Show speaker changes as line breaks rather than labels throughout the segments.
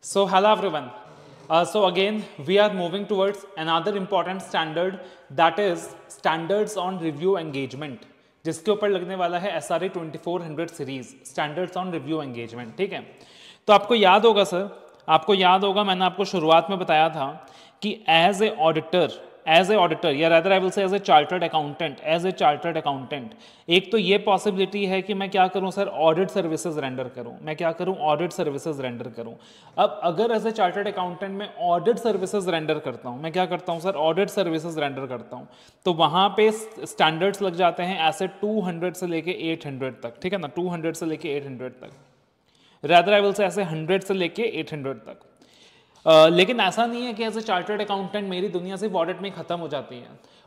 So hello everyone. Uh, so again, we are moving towards another important standard that is standards on review engagement. जिसके ऊपर लगने वाला है S R A twenty four hundred series standards on review engagement ठीक है तो आपको याद होगा सर आपको याद होगा मैंने आपको शुरुआत में बताया था कि as a auditor as a auditor या rather I will say as a chartered accountant as a chartered accountant एक तो ये पॉसिबिलिटी है कि मैं क्या करूँ सर ऑडिट सर्विसेज रेंडर करूँ मैं क्या करूँ ऑडिट सर्विसेज रेंडर करूँ अब अगर एज ए चार्टर्ड अकाउंटेंट मैं ऑडिट सर्विसेज रेंडर करता हूँ मैं क्या करता हूँ सर ऑडिट सर्विसेज रेंडर करता हूँ तो वहाँ पे स्टैंडर्ड्स लग जाते हैं ऐसे 200 से लेके 800 तक ठीक है ना 200 से लेके 800 तक रैदर आई विल से ऐसे 100 से लेके 800 तक लेकिन ऐसा नहीं है कि एज ए चार्टर्ड अकाउंटेंट मेरी दुनिया सिर्फ ऑडिट में ख़त्म हो जाती है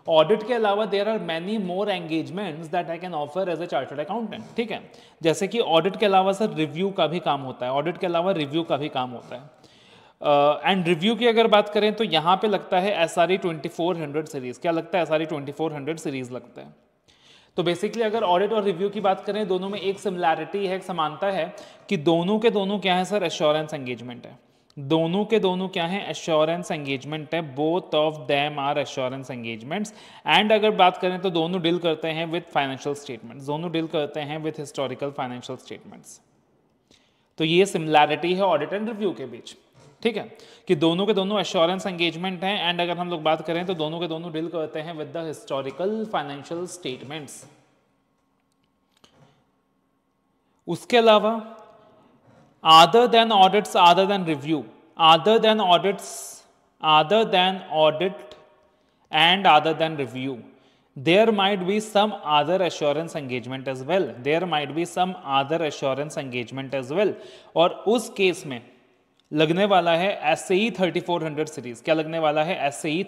ऑडिट के अलावा there are many more engagements that I can offer as a chartered accountant ठीक है जैसे कि ऑडिट के अलावा सर रिव्यू का भी काम होता है ऑडिट के अलावा रिव्यू का भी काम होता है एंड uh, रिव्यू की अगर बात करें तो यहाँ पे लगता है S R E twenty four hundred series क्या लगता है S R twenty four hundred series लगता है तो बेसिकली अगर ऑडिट और रिव्यू की बात करें दोनों में एक सिमिलैरिटी है एक समानता है कि दोनों के दोनों क्या है सर एश्योरेंस एंगेजमेंट है दोनों के दोनों क्या है एश्योरेंस एंगेजमेंट है both of them are assurance engagements and अगर बात करें तो दोनों डील करते हैं विथ फाइनेंशियल स्टेटमेंट्स दोनों डील करते हैं विथ हिस्टोरिकल फाइनेंशियल स्टेटमेंट्स तो ये सिमिलैरिटी है ऑडिट एंड रिव्यू के बीच ठीक है कि दोनों के दोनों एश्योरेंस एंगेजमेंट हैं एंड अगर हम लोग बात करें तो दोनों के दोनों डील करते हैं with the historical financial statements उसके अलावा other than audits other than review other than audits other than audit and other than review there might be some other assurance engagement as well there might be some other assurance engagement as well Or, उस case में लगने वाला है S E thirty four hundred series क्या लगने वाला है S E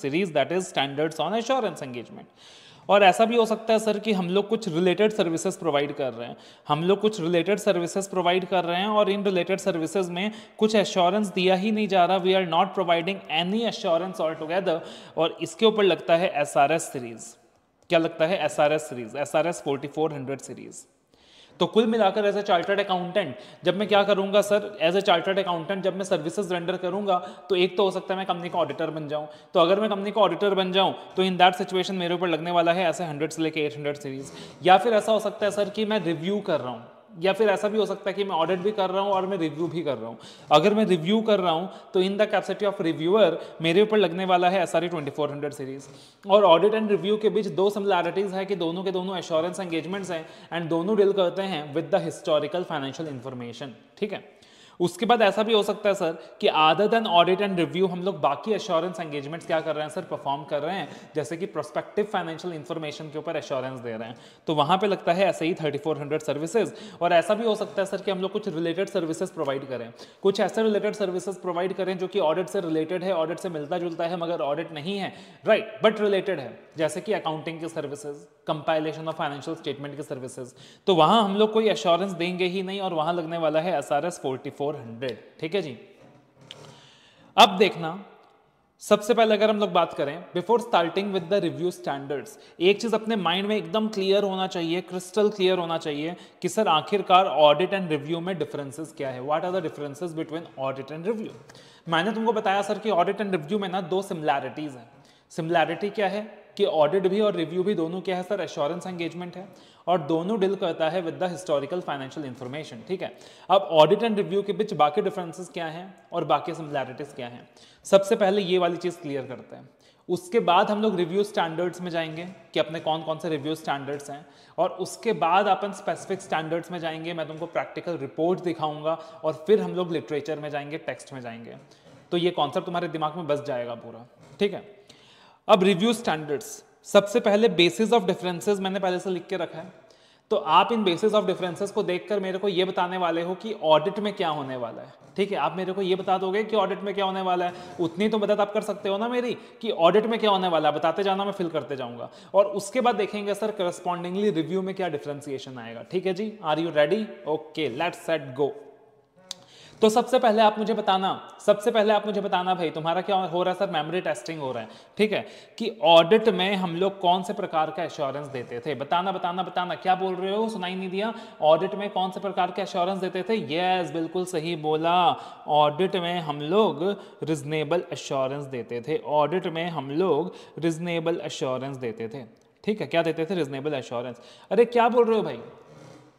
series that is standards on assurance engagement और ऐसा भी हो सकता है सर कि हम लोग कुछ रिलेटेड सर्विसेज प्रोवाइड कर रहे हैं हम लोग कुछ रिलेटेड सर्विसेज प्रोवाइड कर रहे हैं और इन रिलेटेड सर्विसेज में कुछ एश्योरेंस दिया ही नहीं जा रहा we are not providing any assurance altogether और इसके ऊपर लगता है एस सीरीज़ क्या लगता है S series S R series तो कुल मिलाकर एज ए चार्टर्ड अकाउंटेंट जब मैं क्या करूंगा sir as a chartered accountant जब मैं सर्विसेज रेंडर करूंगा तो एक तो हो सकता है मैं कंपनी का ऑडिटर बन जाऊँ तो अगर मैं कंपनी का ऑडिटर बन जाऊँ तो इन दैट सिचुएशन मेरे ऊपर लगने वाला है ऐसे हंड्रेड से लेकर एट सीरीज़ या फिर ऐसा हो सकता है सर कि मैं रिव्यू कर रहा हूँ या फिर ऐसा भी हो सकता है कि मैं ऑडिट भी कर रहा हूँ और मैं रिव्यू भी कर रहा हूँ अगर मैं रिव्यू कर रहा हूँ तो in the capacity of reviewer मेरे ऊपर लगने वाला है एस आर सीरीज और ऑडिट एंड रिव्यू के बीच दो सिमिलैरिटीज़ है कि दोनों के दोनों एश्योरेंस एंगेजमेंट्स हैं एंड दोनों डील करते हैं with the historical financial information ठीक है उसके बाद ऐसा भी हो सकता है सर कि आदर देन ऑडिट एंड रिव्यू हम लोग बाकी एश्योरेंस एंगेजमेंट क्या कर रहे हैं सर परफॉर्म कर रहे हैं जैसे कि प्रोस्पेक्टिव फाइनेंशियल इन्फॉर्मेशन के ऊपर एश्योरेंस दे रहे हैं तो वहां पे लगता है ऐसे ही थर्टी फोर हंड्रेड सर्विसेज और ऐसा भी हो सकता है सर कि हम लोग कुछ रिलेटेड सर्विसेज प्रोवाइड करें कुछ ऐसे रिलेटेड सर्विसेज प्रोवाइड करें जो कि ऑडिट से रिलेटेड है ऑडिट से मिलता जुलता है मगर ऑडिट नहीं है राइट बट रिलेटेड है जैसे कि अकाउंटिंग की services compilation of financial statement की सर्विसेज तो वहां हम लोग कोई अश्योरेंस देंगे ही नहीं और वहां लगने वाला है S R S forty four hundred ठीक है जी अब देखना सबसे पहले अगर हम लोग बात करें before starting with the review standards एक चीज़ अपने माइंड में एकदम क्लियर होना चाहिए क्रिस्टल क्लियर होना चाहिए कि सर आखिरकार ऑडिट एंड रिव्यू में डिफरेंसेस क्या है what are the differences between audit and review मैंने तुमको बताया सर कि ऑडिट एंड रिव्यू में ना दो सिमिलैरिटीज़ हैं सिमिलैरिटी क्या है कि ऑडिट भी और रिव्यू भी दोनों क्या है सर एश्योरेंस एंगेजमेंट है और दोनों डील करता है with the historical financial information ठीक है अब ऑडिट एंड रिव्यू के बीच बाकी डिफरेंसेस क्या हैं और बाकी सिमिलैरिटीज क्या हैं सबसे पहले ये वाली चीज़ क्लियर करते हैं उसके बाद हम लोग रिव्यू स्टैंडर्ड्स में जाएंगे कि अपने कौन कौन से रिव्यू स्टैंडर्ड्स हैं और उसके बाद अपन स्पेसिफिक स्टैंडर्ड्स में जाएंगे मैं तुमको प्रैक्टिकल रिपोर्ट दिखाऊंगा और फिर हम लोग लिटरेचर में जाएंगे टेक्स्ट में जाएंगे तो ये कॉन्सेप्ट तुम्हारे दिमाग में बस जाएगा पूरा ठीक है अब रिव्यू स्टैंडर्ड्स सबसे पहले बेसिस ऑफ डिफरेंसेस मैंने पहले से लिख के रखा है तो आप इन बेसिस ऑफ डिफरेंसेस को देखकर मेरे को ये बताने वाले हो कि ऑडिट में क्या होने वाला है ठीक है आप मेरे को ये बता दोगे कि ऑडिट में क्या होने वाला है उतनी तो मदद आप कर सकते हो ना मेरी कि ऑडिट में क्या होने वाला है बताते जाना मैं फिल करते जाऊंगा और उसके बाद देखेंगे सर करस्पॉन्डिंगली रिव्यू में क्या डिफ्रेंसिएशन आएगा ठीक है जी are you ready okay let set go तो सबसे पहले आप मुझे बताना सबसे पहले आप मुझे बताना भाई तुम्हारा क्या हो रहा है सर मेमोरी टेस्टिंग हो रहा है ठीक है कि ऑडिट में हम लोग कौन से प्रकार का एश्योरेंस देते थे बताना बताना बताना क्या बोल रहे हो सुनाई नहीं दिया ऑडिट में कौन से प्रकार के एश्योरेंस देते थे यस बिल्कुल सही बोला ऑडिट में हम लोग रिजनेबल एश्योरेंस देते थे ऑडिट में हम लोग रिजनेबल एश्योरेंस देते थे ठीक है क्या देते थे रिजनेबल एश्योरेंस अरे क्या बोल रहे हो भाई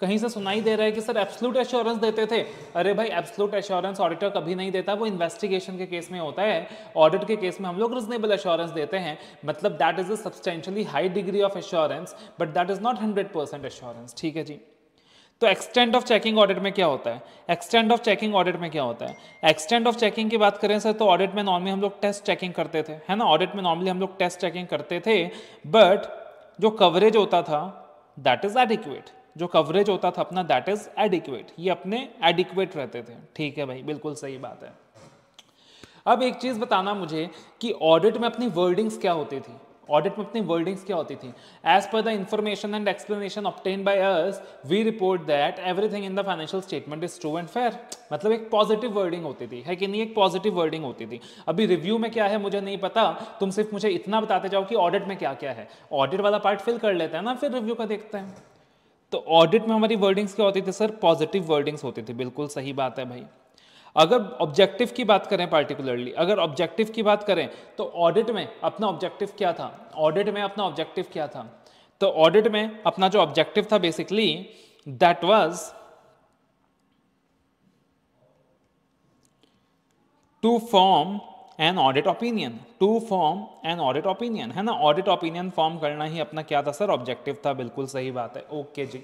कहीं से सुनाई दे रहा है कि सर एब्सलूट एश्योरेंस देते थे अरे भाई एब्सलूट एश्योरेंस ऑडिटर कभी नहीं देता वो इन्वेस्टिगेशन के केस में होता है ऑडिट के केस में हम लोग रिजनेबल एश्योरेंस देते हैं मतलब that is a substantially high degree of assurance but that is not hundred percent assurance ठीक है जी तो एक्सटेंड ऑफ चेकिंग ऑडिट में क्या होता है एक्सटेंड ऑफ चेकिंग ऑडिट में क्या होता है एक्सटेंड ऑफ चेकिंग की बात करें सर तो ऑडिट में नॉर्मली हम लोग टेस्ट चेकिंग करते थे है ना ऑडिट में नॉर्मली हम लोग टेस्ट चेकिंग करते थे बट जो कवरेज होता था दैट इज एडिक्यूट जो कवरेज होता था अपना दैट इज एडिक्वेट ये अपने एडिक्वेट रहते थे ठीक है भाई बिल्कुल सही बात है अब एक चीज़ बताना मुझे कि ऑडिट में अपनी वर्डिंग्स क्या होती थी ऑडिट में अपनी वर्डिंग्स क्या होती थी as per the information and explanation obtain by us we report that everything in the financial statement is true and fair मतलब एक पॉजिटिव वर्डिंग होती थी है कि नहीं एक पॉजिटिव वर्डिंग होती थी अभी रिव्यू में क्या है मुझे नहीं पता तुम सिर्फ मुझे इतना बताते जाओ कि ऑडिट में क्या क्या है ऑडिट वाला पार्ट फिल कर लेते हैं ना फिर रिव्यू का देखते हैं तो ऑडिट में हमारी वर्डिंग्स क्या होती थी सर पॉजिटिव वर्डिंग्स होती थी बिल्कुल सही बात है भाई अगर ऑब्जेक्टिव की बात करें पार्टिकुलरली अगर ऑब्जेक्टिव की बात करें तो ऑडिट में अपना ऑब्जेक्टिव क्या था ऑडिट में अपना ऑब्जेक्टिव क्या था तो ऑडिट में अपना जो ऑब्जेक्टिव था basically that was to form an audit opinion to form an audit opinion है ना ऑडिट ओपिनियन फॉर्म करना ही अपना क्या था सर ऑब्जेक्टिव था बिल्कुल सही बात है ओके okay जी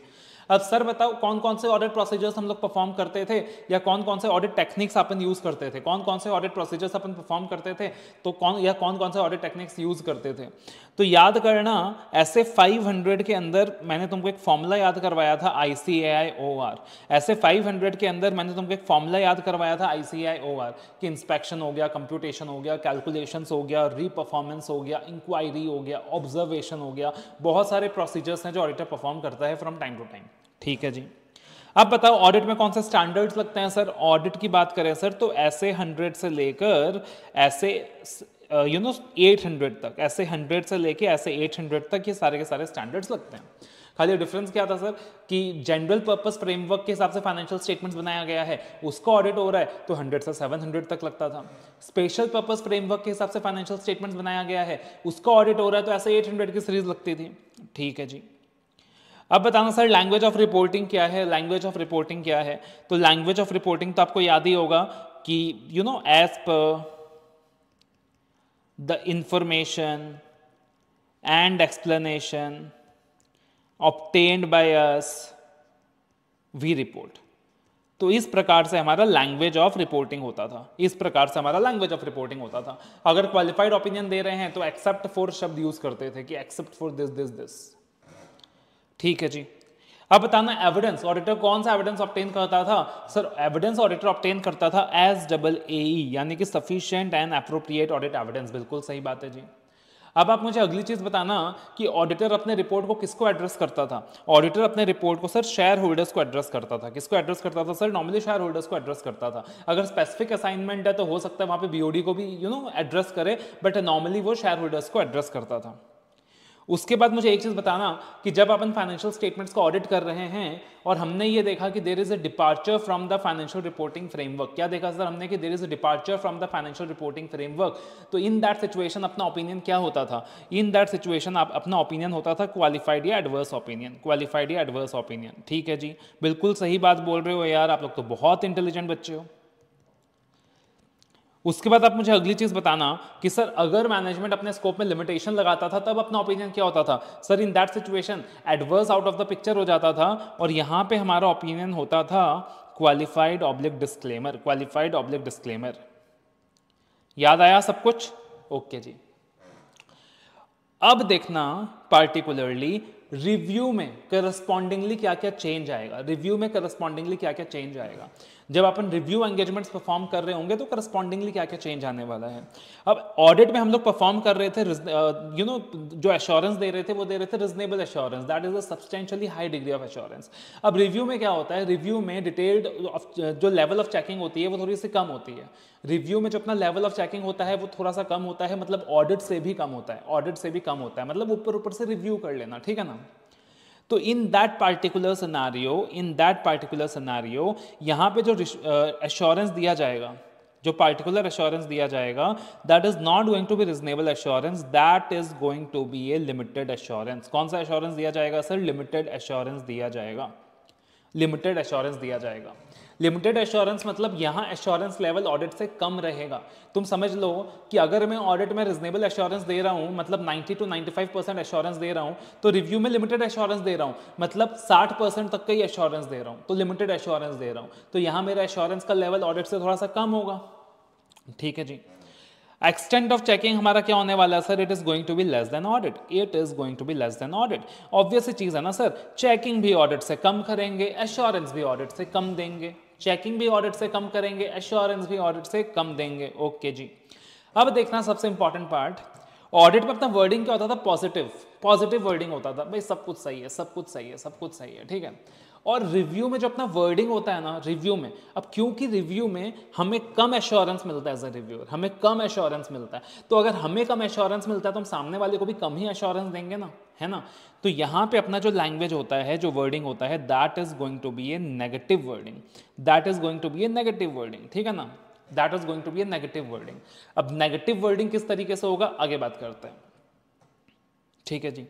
अब सर बताओ कौन कौन से ऑडिट प्रोसीजर्स हम लोग परफॉर्म करते थे या कौन कौन से ऑडिट टेक्निक्स अपन यूज करते थे कौन कौन से ऑडिट प्रोसीजर्स अपन परफॉर्म करते थे तो कौन या कौन कौन से ऑडिट टेक्निक्स यूज करते थे तो याद करना ऐसे 500 के अंदर मैंने तुमको एक फॉर्मूला याद करवाया था आई सी आई ओ आर ऐसे 500 के अंदर मैंने तुमको एक फॉर्मूला याद करवाया था आई सी आई ओ आर कि इंस्पेक्शन हो गया कंप्यूटेशन हो गया कैलकुलेशन हो गया रीपरफॉर्मेंस हो गया इंक्वायरी हो गया ऑब्जर्वेशन हो गया बहुत सारे प्रोसीजर्स हैं जो ऑडिटर परफॉर्म करता है फ्रॉम टाइम टू टाइम ठीक है जी अब बताओ ऑडिट में कौन से स्टैंडर्ड्स लगते हैं सर ऑडिट की बात करें सर तो ऐसे हंड्रेड से लेकर ऐसे यू नो एट हंड्रेड तक ऐसे हंड्रेड से लेके ऐसे एट हंड्रेड तक ये सारे के सारे स्टैंडर्ड्स लगते हैं खाली डिफरेंस क्या था सर कि जनरल पर्पस फ्रेमवर्क के हिसाब से फाइनेंशियल स्टेटमेंट्स बनाया गया है उसका ऑडिट हो रहा है तो 100 से 700 तक लगता था स्पेशल पर्पस फ्रेमवर्क के हिसाब से फाइनेंशियल स्टेटमेंट्स बनाया गया है उसका ऑडिट हो रहा है तो ऐसे 800 की सीरीज लगती थी ठीक है जी अब बताना सर लैंग्वेज ऑफ रिपोर्टिंग क्या है लैंग्वेज ऑफ रिपोर्टिंग क्या है तो लैंग्वेज ऑफ रिपोर्टिंग तो आपको याद ही होगा कि you know as per the information and explanation obtained by us we report तो इस प्रकार से हमारा लैंग्वेज ऑफ रिपोर्टिंग होता था इस प्रकार से हमारा लैंग्वेज ऑफ रिपोर्टिंग होता था अगर क्वालिफाइड ओपिनियन दे रहे हैं तो एक्सेप्ट फॉर शब्द यूज करते थे कि except for this this this ठीक है जी अब बताना एविडेंस ऑडिटर कौन सा एविडेंस ऑप्टेन करता था सर एविडेंस ऑडिटर ऑप्टेन करता था एस डबल ए यानी कि sufficient and appropriate audit evidence बिल्कुल सही बात है जी अब आप मुझे अगली चीज़ बताना कि ऑडिटर अपने रिपोर्ट को किसको एड्रेस करता था ऑडिटर अपने रिपोर्ट को सर शेयर होल्डर्स को एड्रेस करता था किसको एड्रेस करता था सर नॉर्मली शेयर होल्डर्स को एड्रेस करता था अगर स्पेसिफिक असाइनमेंट है तो हो सकता है वहां पे बीओडी को भी यू नो एड्रेस करे बट नॉर्मली वो शेयर होल्डर्स को एड्रेस करता था उसके बाद मुझे एक चीज़ बताना कि जब अपन फाइनेंशियल स्टेटमेंट्स को ऑडिट कर रहे हैं और हमने ये देखा कि there is a departure from the financial reporting framework क्या देखा सर हमने कि there is a departure from the financial reporting framework तो इन दैट सिचुएशन अपना ओपिनियन क्या होता था इन दैट सिचुएशन आप अपना ओपिनियन होता था क्वालिफाइड या एडवर्स ओपिनियन क्वालिफाइड या एडवर्स ओपिनियन ठीक है जी बिल्कुल सही बात बोल रहे हो यार आप लोग तो बहुत इंटेलिजेंट बच्चे हो उसके बाद आप मुझे अगली चीज़ बताना कि सर अगर मैनेजमेंट अपने स्कोप में लिमिटेशन लगाता था तब अपना ओपिनियन क्या होता था sir in that situation adverse out of the picture हो जाता था और यहां पे हमारा ओपिनियन होता था qualified oblique disclaimer qualified oblique disclaimer याद आया सब कुछ ओके जी अब देखना पार्टिकुलरली रिव्यू में करस्पॉन्डिंगली क्या क्या चेंज आएगा रिव्यू में करस्पॉन्डिंगली क्या क्या चेंज आएगा जब अपन रिव्यू एंगेजमेंट्स परफॉर्म कर रहे होंगे तो करस्पॉन्डिंगली क्या क्या चेंज आने वाला है अब ऑडिट में हम लोग परफॉर्म कर रहे थे यू नो जो एश्योरेंस दे रहे थे वो दे रहे थे reasonable assurance that is a substantially high degree of assurance अब रिव्यू में क्या होता है रिव्यू में डिटेल्ड जो लेवल ऑफ चेकिंग होती है वो थोड़ी सी कम होती है रिव्यू में जो अपना लेवल ऑफ चेकिंग होता है वो थोड़ा सा कम होता है मतलब ऑडिट से भी कम होता है ऑडिट से भी कम होता है मतलब ऊपर ऊपर से रिव्यू कर लेना ठीक है ना तो in that particular scenario in that particular scenario यहाँ पे जो एश्योरेंस दिया जाएगा जो पार्टिकुलर एश्योरेंस दिया जाएगा that is not going to be reasonable assurance that is going to be a limited assurance कौन सा एश्योरेंस दिया जाएगा सर लिमिटेड एश्योरेंस दिया जाएगा लिमिटेड एश्योरेंस दिया जाएगा लिमिटेड एश्योरेंस मतलब यहाँ एश्योरेंस लेवल ऑडिट से कम रहेगा तुम समझ लो कि अगर मैं ऑडिट में रिजनेबल एश्योरेंस दे रहा हूँ मतलब 90 टू 95 परसेंट एश्योरेंस दे रहा हूँ तो रिव्यू में लिमिटेड एश्योरेंस दे रहा हूँ मतलब 60 परसेंट तक का ही एश्योरेंस दे रहा हूँ तो लिमिटेड एश्योरेंस दे रहा हूँ तो यहाँ मेरा एश्योरेंस का लेवल ऑडिट से थोड़ा सा कम होगा ठीक है जी एक्सटेंट ऑफ चेकिंग हमारा क्या होने वाला है sir it is going to be less than audit it is going to be less than audit obvious चीज है ना सर चेकिंग भी ऑडिट से कम करेंगे एश्योरेंस भी ऑडिट से कम देंगे चेकिंग भी ऑडिट से कम करेंगे एश्योरेंस भी ऑडिट से कम देंगे ओके जी अब देखना सबसे इंपॉर्टेंट पार्ट ऑडिट में अपना वर्डिंग क्या होता था पॉजिटिव पॉजिटिव वर्डिंग होता था भाई सब कुछ सही है सब कुछ सही है सब कुछ सही है ठीक है और रिव्यू में जो अपना वर्डिंग होता है ना रिव्यू में अब क्योंकि रिव्यू में हमें कम एश्योरेंस मिलता है एज अ रिव्यूअर हमें कम एश्योरेंस मिलता है तो अगर हमें कम एश्योरेंस मिलता है तो हम सामने वाले को भी कम ही एश्योरेंस देंगे ना है ना तो यहाँ पे अपना जो लैंग्वेज होता है जो वर्डिंग होता है that is going to be a negative wording that is going to be a negative wording ठीक है ना that is going to be a negative wording अब नेगेटिव वर्डिंग किस तरीके से होगा आगे बात करते हैं ठीक है जी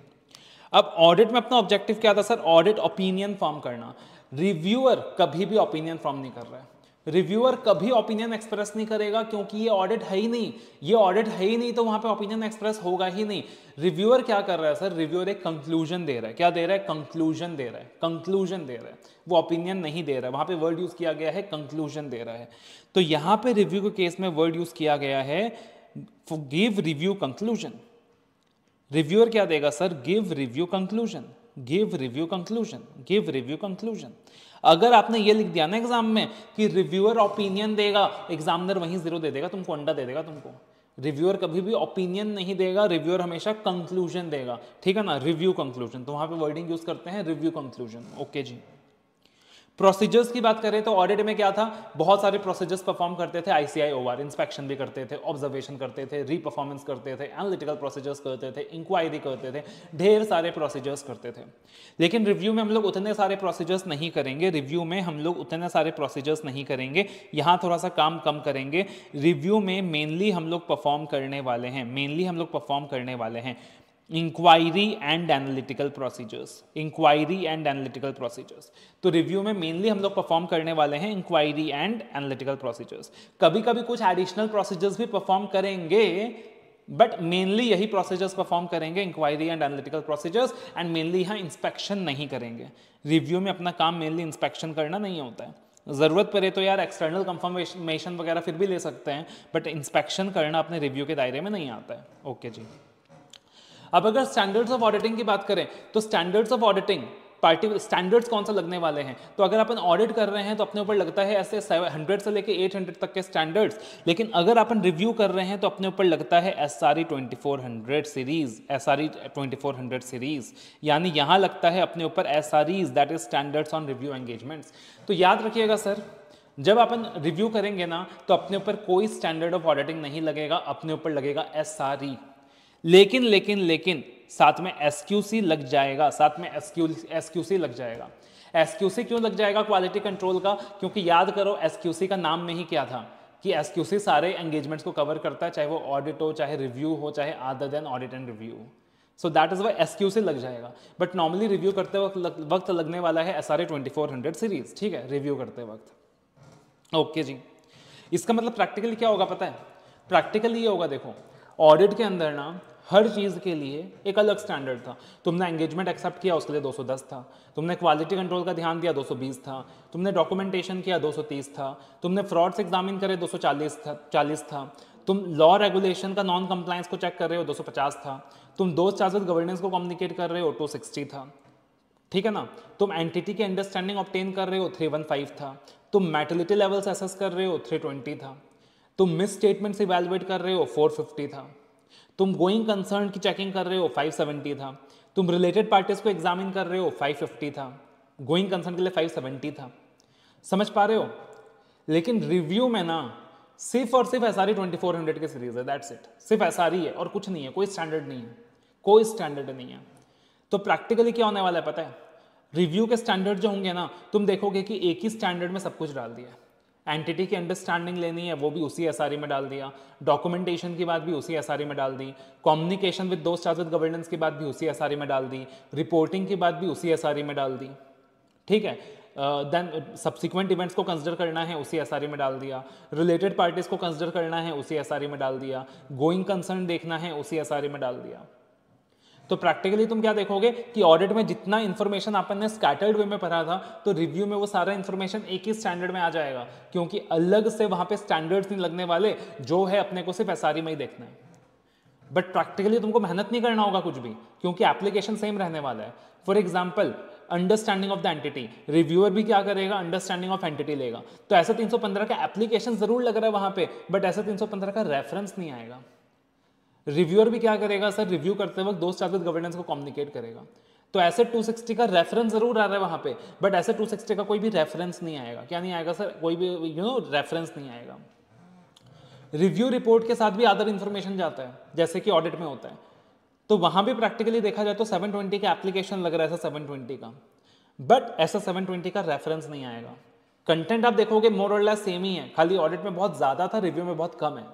अब ऑडिट में अपना ऑब्जेक्टिव क्या था सर ऑडिट ओपिनियन फॉर्म करना रिव्यूअर कभी भी ओपिनियन फॉर्म नहीं कर रहा है रिव्यूअर कभी ओपिनियन एक्सप्रेस नहीं करेगा क्योंकि ये ऑडिट है ही नहीं ये ऑडिट है ही नहीं तो वहां पे ओपिनियन एक्सप्रेस होगा ही नहीं रिव्यूअर क्या कर रहा है सर रिव्यूअर एक कंक्लूजन दे रहा है क्या दे रहा है कंक्लूजन दे रहा है कंक्लूजन दे रहा है वो ओपिनियन नहीं दे रहा है वहां पे वर्ड यूज किया गया है कंक्लूजन दे रहा है तो यहाँ पे रिव्यू के केस में वर्ड यूज किया गया है गिव रिव्यू कंक्लूजन रिव्यूअर क्या देगा sir give review conclusion give review conclusion give review conclusion अगर आपने ये लिख दिया ना एग्जाम में कि रिव्यूअर ओपिनियन देगा एग्जामिनर वहीं जीरो दे देगा तुमको अंडा दे देगा तुमको रिव्यूअर कभी भी ओपिनियन नहीं देगा रिव्यूअर हमेशा कंक्लूजन देगा ठीक है ना रिव्यू कंक्लूजन तो वहां पे वर्डिंग यूज करते हैं रिव्यू कंक्लूजन ओके जी प्रोसीजर्स की बात करें तो ऑडिट में क्या था बहुत सारे प्रोसीजर्स परफॉर्म करते थे आईसीआई ओवर इंस्पेक्शन भी करते थे ऑब्जर्वेशन करते थे रीपरफॉर्मेंस करते थे एनालिटिकल प्रोसीजर्स करते थे इंक्वायरी करते थे ढेर सारे प्रोसीजर्स करते थे लेकिन रिव्यू में हम लोग उतने सारे प्रोसीजर्स नहीं करेंगे रिव्यू में हम लोग उतने सारे प्रोसीजर्स नहीं करेंगे यहाँ थोड़ा सा काम कम करेंगे रिव्यू में मेनली हम लोग परफॉर्म करने वाले हैं मेनली हम लोग परफॉर्म करने वाले हैं inquiry and analytical procedures inquiry and analytical procedures तो रिव्यू में मेनली हम लोग परफॉर्म करने वाले हैं इंक्वायरी एंड एनालिटिकल प्रोसीजर्स कभी कभी कुछ एडिशनल प्रोसीजर्स भी परफॉर्म करेंगे बट मेनली यही प्रोसीजर्स परफॉर्म करेंगे inquiry and analytical procedures and mainly यहाँ इंस्पेक्शन नहीं करेंगे रिव्यू में अपना काम मेनली इंस्पेक्शन करना नहीं होता है ज़रूरत पड़े तो यार एक्सटर्नल कंफर्मेशन वगैरह फिर भी ले सकते हैं बट इंस्पेक्शन करना अपने रिव्यू के दायरे में नहीं आता है ओके okay जी अब अगर स्टैंडर्ड्स ऑफ ऑडिटिंग की बात करें तो standards of auditing party standards कौन सा लगने वाले हैं तो अगर अपन ऑडिट कर रहे हैं तो अपने ऊपर लगता है ऐसे हंड्रेड से लेके एट हंड्रेड तक के स्टैंडर्ड्स लेकिन अगर अपन रिव्यू कर रहे हैं तो अपने ऊपर लगता है S R E twenty four hundred series S R E twenty four hundred series यानी यहाँ लगता है अपने ऊपर S R Es that is standards on review engagements तो याद रखिएगा सर जब अपन रिव्यू करेंगे ना तो अपने ऊपर कोई स्टैंडर्ड ऑफ ऑडिटिंग नहीं लगेगा अपने ऊपर लगेगा एस आर ई लेकिन लेकिन लेकिन साथ में एस लग जाएगा साथ में एस क्यू लग जाएगा एस क्यों लग जाएगा क्वालिटी कंट्रोल का क्योंकि याद करो एस का नाम में ही क्या था कि एस सारे एंगेजमेंट्स को कवर करता है चाहे वो ऑडिट हो चाहे रिव्यू हो चाहे other than audit and review so that is why S Q लग जाएगा बट नॉर्मली रिव्यू करते वक्त लग, वक्त लगने वाला है S R A twenty four hundred series ठीक है रिव्यू करते वक्त ओके okay जी इसका मतलब प्रैक्टिकली क्या होगा पता है प्रैक्टिकली ये होगा देखो ऑडिट के अंदर ना हर चीज़ के लिए एक अलग स्टैंडर्ड था तुमने एंगेजमेंट एक्सेप्ट किया उसके लिए 210 था तुमने क्वालिटी कंट्रोल का ध्यान दिया 220 था तुमने डॉक्यूमेंटेशन किया 230 था तुमने फ्रॉड्स एग्जामिन करे 240 था चालीस था तुम लॉ रेगुलेशन का नॉन कंप्लाइंस को चेक कर रहे हो 250 था तुम दो चार्ज गवर्नेंस को कम्युनिकेट कर रहे हो टू था ठीक है ना तुम एंटिटी की अंडरस्टैंडिंग ऑप्टेन कर रहे हो थ्री था तुम मेटलिटी लेवल्स एसेस कर रहे हो थ्री था तुम मिस स्टेटमेंट्स इवेलुएट कर रहे हो 450 था तुम गोइंग कंसर्न की चेकिंग कर रहे हो 570 था तुम रिलेटेड पार्टीज को एग्जामिन कर रहे हो 550 था गोइंग कंसर्न के लिए 570 था समझ पा रहे हो लेकिन रिव्यू में ना सिर्फ और सिर्फ S R twenty four hundred की सीरीज है दैट्स इट सिर्फ एस e है और कुछ नहीं है कोई स्टैंडर्ड नहीं है कोई स्टैंडर्ड नहीं है तो प्रैक्टिकली क्या होने वाला है पता है रिव्यू के स्टैंडर्ड जो होंगे ना तुम देखोगे कि एक ही स्टैंडर्ड में सब कुछ डाल दिया है एंटिटी की अंडरस्टैंडिंग लेनी है वो भी उसी एस e में डाल दिया डॉक्यूमेंटेशन की बात भी उसी एस e में डाल दी कम्युनिकेशन विद दो विद गवर्नेंस की बात भी उसी एस e में डाल दी रिपोर्टिंग की बात भी उसी एस में डाल दी ठीक है देन सब्सिक्वेंट इवेंट्स को कंसिडर करना है उसी एस में डाल दिया रिलेटेड पार्टीज को कंसिडर करना है उसी एस में डाल दिया गोइंग कंसर्न देखना है उसी एस में डाल दिया तो प्रैक्टिकली तुम क्या देखोगे कि ऑडिट में जितना इन्फॉर्मेशन अपन ने स्कैटर्ड वे में पढ़ा था तो रिव्यू में वो सारा इन्फॉर्मेशन एक ही स्टैंडर्ड में आ जाएगा क्योंकि अलग से वहाँ पे स्टैंडर्ड्स नहीं लगने वाले जो है अपने को सिर्फ एस में ही देखना है बट प्रैक्टिकली तुमको मेहनत नहीं करना होगा कुछ भी क्योंकि एप्लीकेशन सेम रहने वाला है for example understanding of the entity reviewer भी क्या करेगा अंडरस्टैंडिंग ऑफ एंटिटी लेगा तो ऐसा 315 का एप्लीकेशन जरूर लग रहा है वहां पे बट ऐसा 315 का रेफरेंस नहीं आएगा रिव्यूअर भी क्या करेगा सर रिव्यू करते वक्त दो चार विद गवर्नेंस को कम्युनिकेट करेगा तो ऐसे 260 का रेफरेंस जरूर आ रहा है वहां पे बट ऐसे 260 का कोई भी रेफरेंस नहीं आएगा क्या नहीं आएगा सर कोई भी यू नो रेफरेंस नहीं आएगा रिव्यू रिपोर्ट के साथ भी अदर इन्फॉर्मेशन जाता है जैसे कि ऑडिट में होता है तो वहां भी प्रैक्टिकली देखा जाए तो 720 का एप्लीकेशन लग रहा है ऐसा 720 का बट ऐसा 720 का रेफरेंस नहीं आएगा कंटेंट आप देखोगे मोर और लेस सेम ही है खाली ऑडिट में बहुत ज़्यादा था रिव्यू में बहुत कम है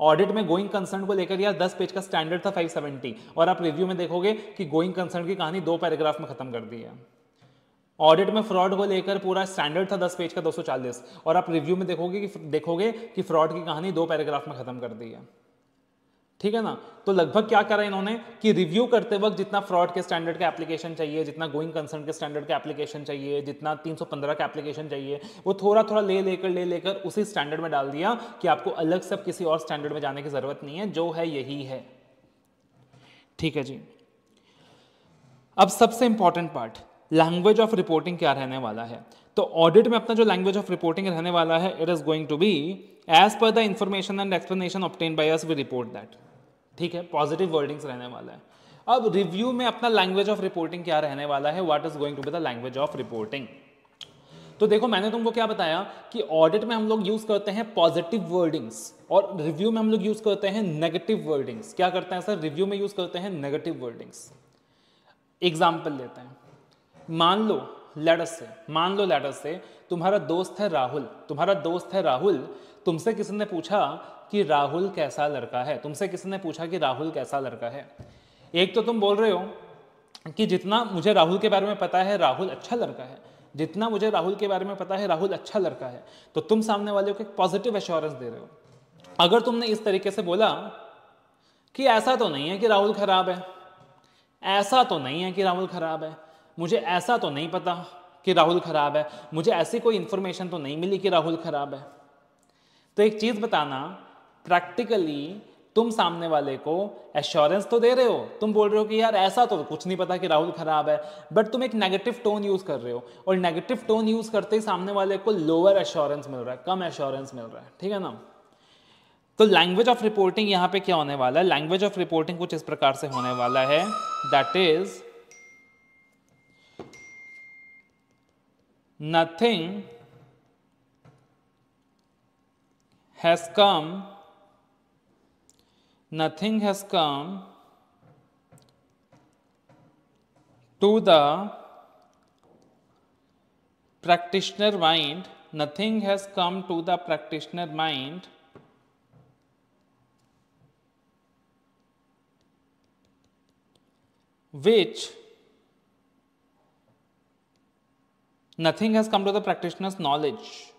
ऑडिट में गोइंग कंसर्न को लेकर यार 10 पेज का स्टैंडर्ड था 570 और आप रिव्यू में देखोगे कि गोइंग कंसर्न की कहानी दो पैराग्राफ में खत्म कर दी है ऑडिट में फ्रॉड को लेकर पूरा स्टैंडर्ड था 10 पेज का 240 और आप रिव्यू में देखोगे कि देखोगे कि फ्रॉड की कहानी दो पैराग्राफ में खत्म कर दी है ठीक है ना तो लगभग क्या करा इन्होंने कि रिव्यू करते वक्त जितना फ्रॉड के स्टैंडर्ड का एप्लीकेशन चाहिए जितना गोइंग कंसर्न के स्टैंडर्ड का एप्लीकेशन चाहिए जितना 315 का एप्लीकेशन चाहिए वो थोड़ा थोड़ा ले लेकर ले लेकर उसी स्टैंडर्ड में डाल दिया कि आपको अलग से किसी और स्टैंडर्ड में जाने की ज़रूरत नहीं है जो है यही है ठीक है जी अब सबसे important part language of reporting क्या रहने वाला है तो ऑडिट में अपना जो लैंग्वेज ऑफ रिपोर्टिंग रहने वाला है it is going to be as per the information and explanation obtain by us we report that ठीक है पॉजिटिव वर्डिंग्स रहने वाला है अब रिव्यू में अपना लैंग्वेज ऑफ रिपोर्टिंग क्या रहने वाला है what is going to be the language of reporting तो देखो मैंने तुमको क्या बताया कि ऑडिट में हम लोग यूज करते हैं पॉजिटिव वर्डिंग्स और रिव्यू में हम लोग यूज करते हैं नेगेटिव वर्डिंग्स क्या करते हैं सर रिव्यू में यूज करते हैं नेगेटिव वर्डिंग्स एग्जाम्पल लेते हैं मान लो लेटस से मान लो लेटस से तुम्हारा दोस्त है राहुल तुम्हारा दोस्त है राहुल तुमसे किसी ने पूछा कि राहुल कैसा लड़का है तुमसे किसी ने पूछा कि राहुल कैसा लड़का है एक तो तुम बोल रहे हो कि जितना मुझे राहुल के बारे में पता है राहुल अच्छा लड़का है जितना मुझे राहुल के बारे में पता है राहुल अच्छा लड़का है तो तुम सामने वाले को एक पॉजिटिव एश्योरेंस दे रहे हो अगर तुमने इस तरीके से बोला कि ऐसा तो नहीं है कि राहुल खराब है ऐसा तो नहीं है कि राहुल खराब है मुझे ऐसा तो नहीं पता कि राहुल ख़राब है मुझे ऐसी कोई इन्फॉर्मेशन तो नहीं मिली कि राहुल ख़राब है तो एक चीज़ बताना प्रैक्टिकली तुम सामने वाले को एश्योरेंस तो दे रहे हो तुम बोल रहे हो कि यार ऐसा तो कुछ नहीं पता कि राहुल ख़राब है बट तुम एक नेगेटिव टोन यूज़ कर रहे हो और नेगेटिव टोन यूज़ करते ही सामने वाले को लोअर एश्योरेंस मिल रहा है कम एश्योरेंस मिल रहा है ठीक है ना तो लैंग्वेज ऑफ रिपोर्टिंग यहाँ पे क्या होने वाला है लैंग्वेज ऑफ रिपोर्टिंग कुछ इस प्रकार से होने वाला है that is nothing has come nothing has come to the practitioner mind nothing has come to the practitioner mind which Nothing has come to the practitioner's knowledge.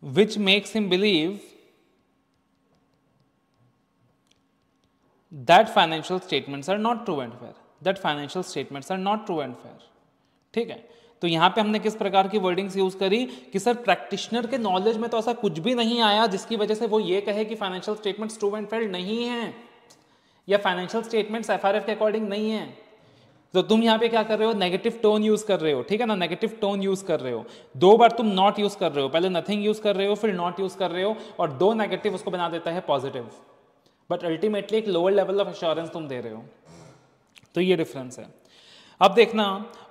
Which makes him believe that financial statements are not true and fair. That financial statements are not true and fair. ठीक है तो यहाँ पे हमने किस प्रकार की wordings use करी कि सर प्रैक्टिशनर के नॉलेज में तो ऐसा कुछ भी नहीं आया जिसकी वजह से वो ये कहे कि financial statement true and fair नहीं है या फाइनेंशियल स्टेटमेंट एफ के अकॉर्डिंग नहीं है तो तुम यहाँ पे क्या कर रहे हो नेगेटिव टोन यूज कर रहे हो ठीक है ना नेगेटिव टोन यूज कर रहे हो दो बार तुम नॉट यूज कर रहे हो पहले नथिंग यूज कर रहे हो फिर नॉट यूज कर रहे हो और दो नेगेटिव उसको बना देता है पॉजिटिव बट अल्टीमेटली एक लोअर लेवल ऑफ एश्योरेंस तुम दे रहे हो तो ये डिफरेंस है अब देखना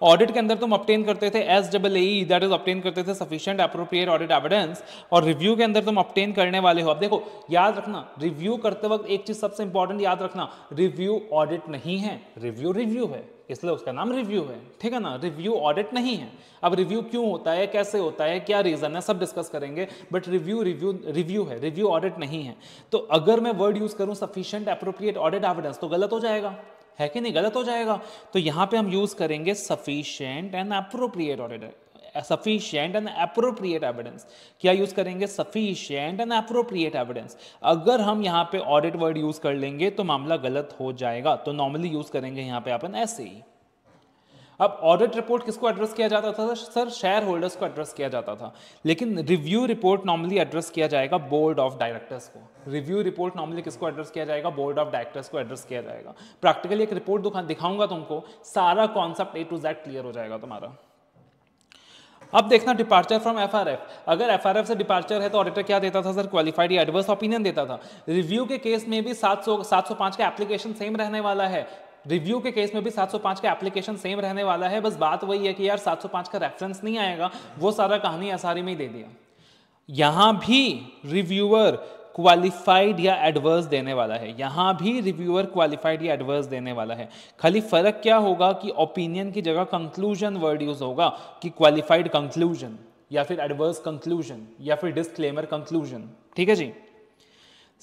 ऑडिट के अंदर तुम अपटेन करते थे S double E that is obtain करते थे सफिशियंट अप्रोप्रिएट ऑडिट एविडेंस और रिव्यू के अंदर तुम अपटेन करने वाले हो अब देखो याद रखना रिव्यू करते वक्त एक चीज सबसे इंपॉर्टेंट याद रखना रिव्यू ऑडिट नहीं है रिव्यू रिव्यू है इसलिए उसका नाम रिव्यू है ठीक है ना रिव्यू ऑडिट नहीं है अब रिव्यू क्यों होता है कैसे होता है क्या रीज़न है सब डिस्कस करेंगे बट रिव्यू रिव्यू रिव्यू है रिव्यू ऑडिट नहीं है तो अगर मैं वर्ड यूज़ करूँ सफिशियंट अप्रोप्रिएट ऑडिट एविडेंस तो गलत हो जाएगा है कि नहीं गलत हो जाएगा तो यहाँ पे हम यूज़ करेंगे sufficient and appropriate order sufficient and appropriate evidence क्या यूज करेंगे सफिशियंट एंड अप्रोप्रिएट एविडेंस अगर हम यहाँ पे ऑडिट वर्ड यूज कर लेंगे तो मामला गलत हो जाएगा तो नॉर्मली यूज करेंगे यहाँ पे अपन ऐसे ही अब ऑडिट रिपोर्ट किसको एड्रेस किया जाता था सर शेयर होल्डर्स को एड्रेस किया जाता था लेकिन रिव्यू रिपोर्ट नॉर्मली एड्रेस किया जाएगा बोर्ड ऑफ डायरेक्टर्स को रिव्यू रिपोर्ट नॉर्मली किसको एड्रेस किया जाएगा बोर्ड ऑफ डायरेक्टर्स को एड्रेस किया जाएगा प्रैक्टिकली एक रिपोर्ट दिखाऊंगा तुमको सारा concept A to Z clear हो जाएगा तुम्हारा अब देखना डिपार्चर फ्रॉम एफआरएफ अगर एफआरएफ से डिपार्चर है तो ऑडिटर क्या देता था सर क्वालिफाइड एडवर्स ओपिनियन देता था रिव्यू के केस में भी 700 705 का एप्लीकेशन सेम रहने वाला है रिव्यू के केस में भी 705 का एप्लीकेशन सेम रहने वाला है बस बात वही है कि यार 705 का रेफरेंस नहीं आएगा वो सारा कहानी एसआरई e में ही दे दिया यहां भी रिव्यूअर क्वालिफाइड या एडवर्स देने वाला है यहां भी रिव्यूअर क्वालिफाइड या एडवर्स देने वाला है खाली फर्क क्या होगा कि ओपिनियन की जगह कंक्लूजन वर्ड यूज होगा कि क्वालिफाइड कंक्लूजन या फिर एडवर्स कंक्लूजन या फिर डिस्क्लेमर कंक्लूजन ठीक है जी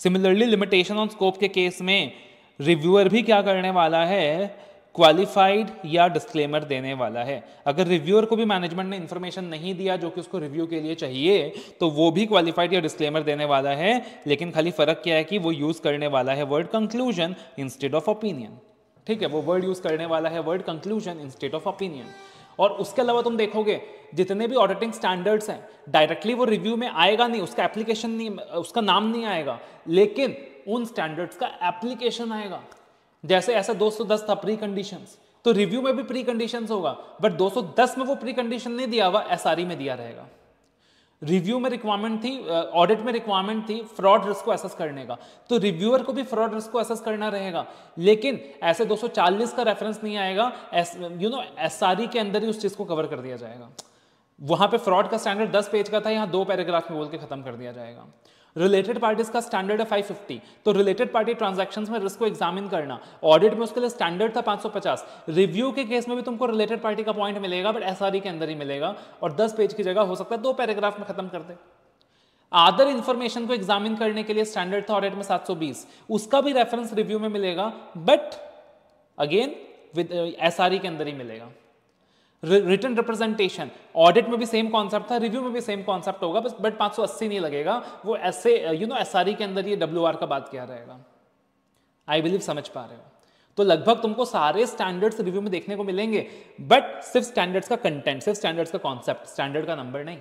सिमिलरली लिमिटेशन ऑन स्कोप के केस में रिव्यूअर भी क्या करने वाला है क्वालिफाइड या डिस्क्लेमर देने वाला है अगर रिव्यूअर को भी मैनेजमेंट ने इन्फॉर्मेशन नहीं दिया जो कि उसको रिव्यू के लिए चाहिए तो वो भी क्वालिफाइड या डिस्क्लेमर देने वाला है लेकिन खाली फर्क क्या है कि वो यूज करने वाला है word conclusion instead of opinion ठीक है वो वर्ड यूज करने वाला है word conclusion instead of opinion और उसके अलावा तुम देखोगे जितने भी ऑडिटिंग स्टैंडर्ड्स हैं डायरेक्टली वो रिव्यू में आएगा नहीं उसका एप्लीकेशन नहीं उसका नाम नहीं आएगा लेकिन उन स्टैंडर्ड्स का एप्लीकेशन आएगा जैसे ऐसा 210 था प्री कंडीशन तो रिव्यू में भी प्री कंडीशन होगा बट 210 में वो प्री कंडीशन नहीं दिया हुआ एस e में दिया रहेगा रिव्यू में रिक्वायरमेंट थी ऑडिट में रिक्वायरमेंट थी फ्रॉड रिस्क को एसेस करने का तो रिव्यूअर को भी फ्रॉड रिस्क को एसेस करना रहेगा लेकिन ऐसे 240 का रेफरेंस नहीं आएगा यू नो एस के अंदर ही उस चीज़ को कवर कर दिया जाएगा वहां पे फ्रॉड का स्टैंडर्ड 10 पेज का था यहां दो पैराग्राफ में बोल के खत्म कर दिया जाएगा रिलेटेड पार्टीज का स्टैंडर्ड है 550 तो रिलेटेड पार्टी ट्रांजेक्शन में रिस्क को एग्जामिन करना ऑडिट में उसके लिए स्टैंडर्ड था 550 रिव्यू के केस में भी तुमको रिलेटेड पार्टी का पॉइंट मिलेगा बट एस e के अंदर ही मिलेगा और दस पेज की जगह हो सकता है दो पैराग्राफ में खत्म कर दे आदर इंफॉर्मेशन को एग्जामिन करने के लिए स्टैंडर्ड था ऑडिट में सात उसका भी रेफरेंस रिव्यू में मिलेगा बट अगेन विद एस के अंदर ही मिलेगा रिटर्न रिप्रेजेंटेशन ऑडिट में भी सेम कॉन्सेप्ट था रिव्यू में भी सेम कॉन्सेप्ट होगा बस बट 580 नहीं लगेगा वो ऐसे यू नो एस के अंदर ये डब्ल्यू का बात किया रहेगा आई बिलीव समझ पा रहे हो तो लगभग तुमको सारे स्टैंडर्ड्स रिव्यू में देखने को मिलेंगे बट सिर्फ स्टैंडर्ड्स का कंटेंट सिर्फ स्टैंडर्ड्स का कॉन्सेप्ट स्टैंडर्ड का नंबर नहीं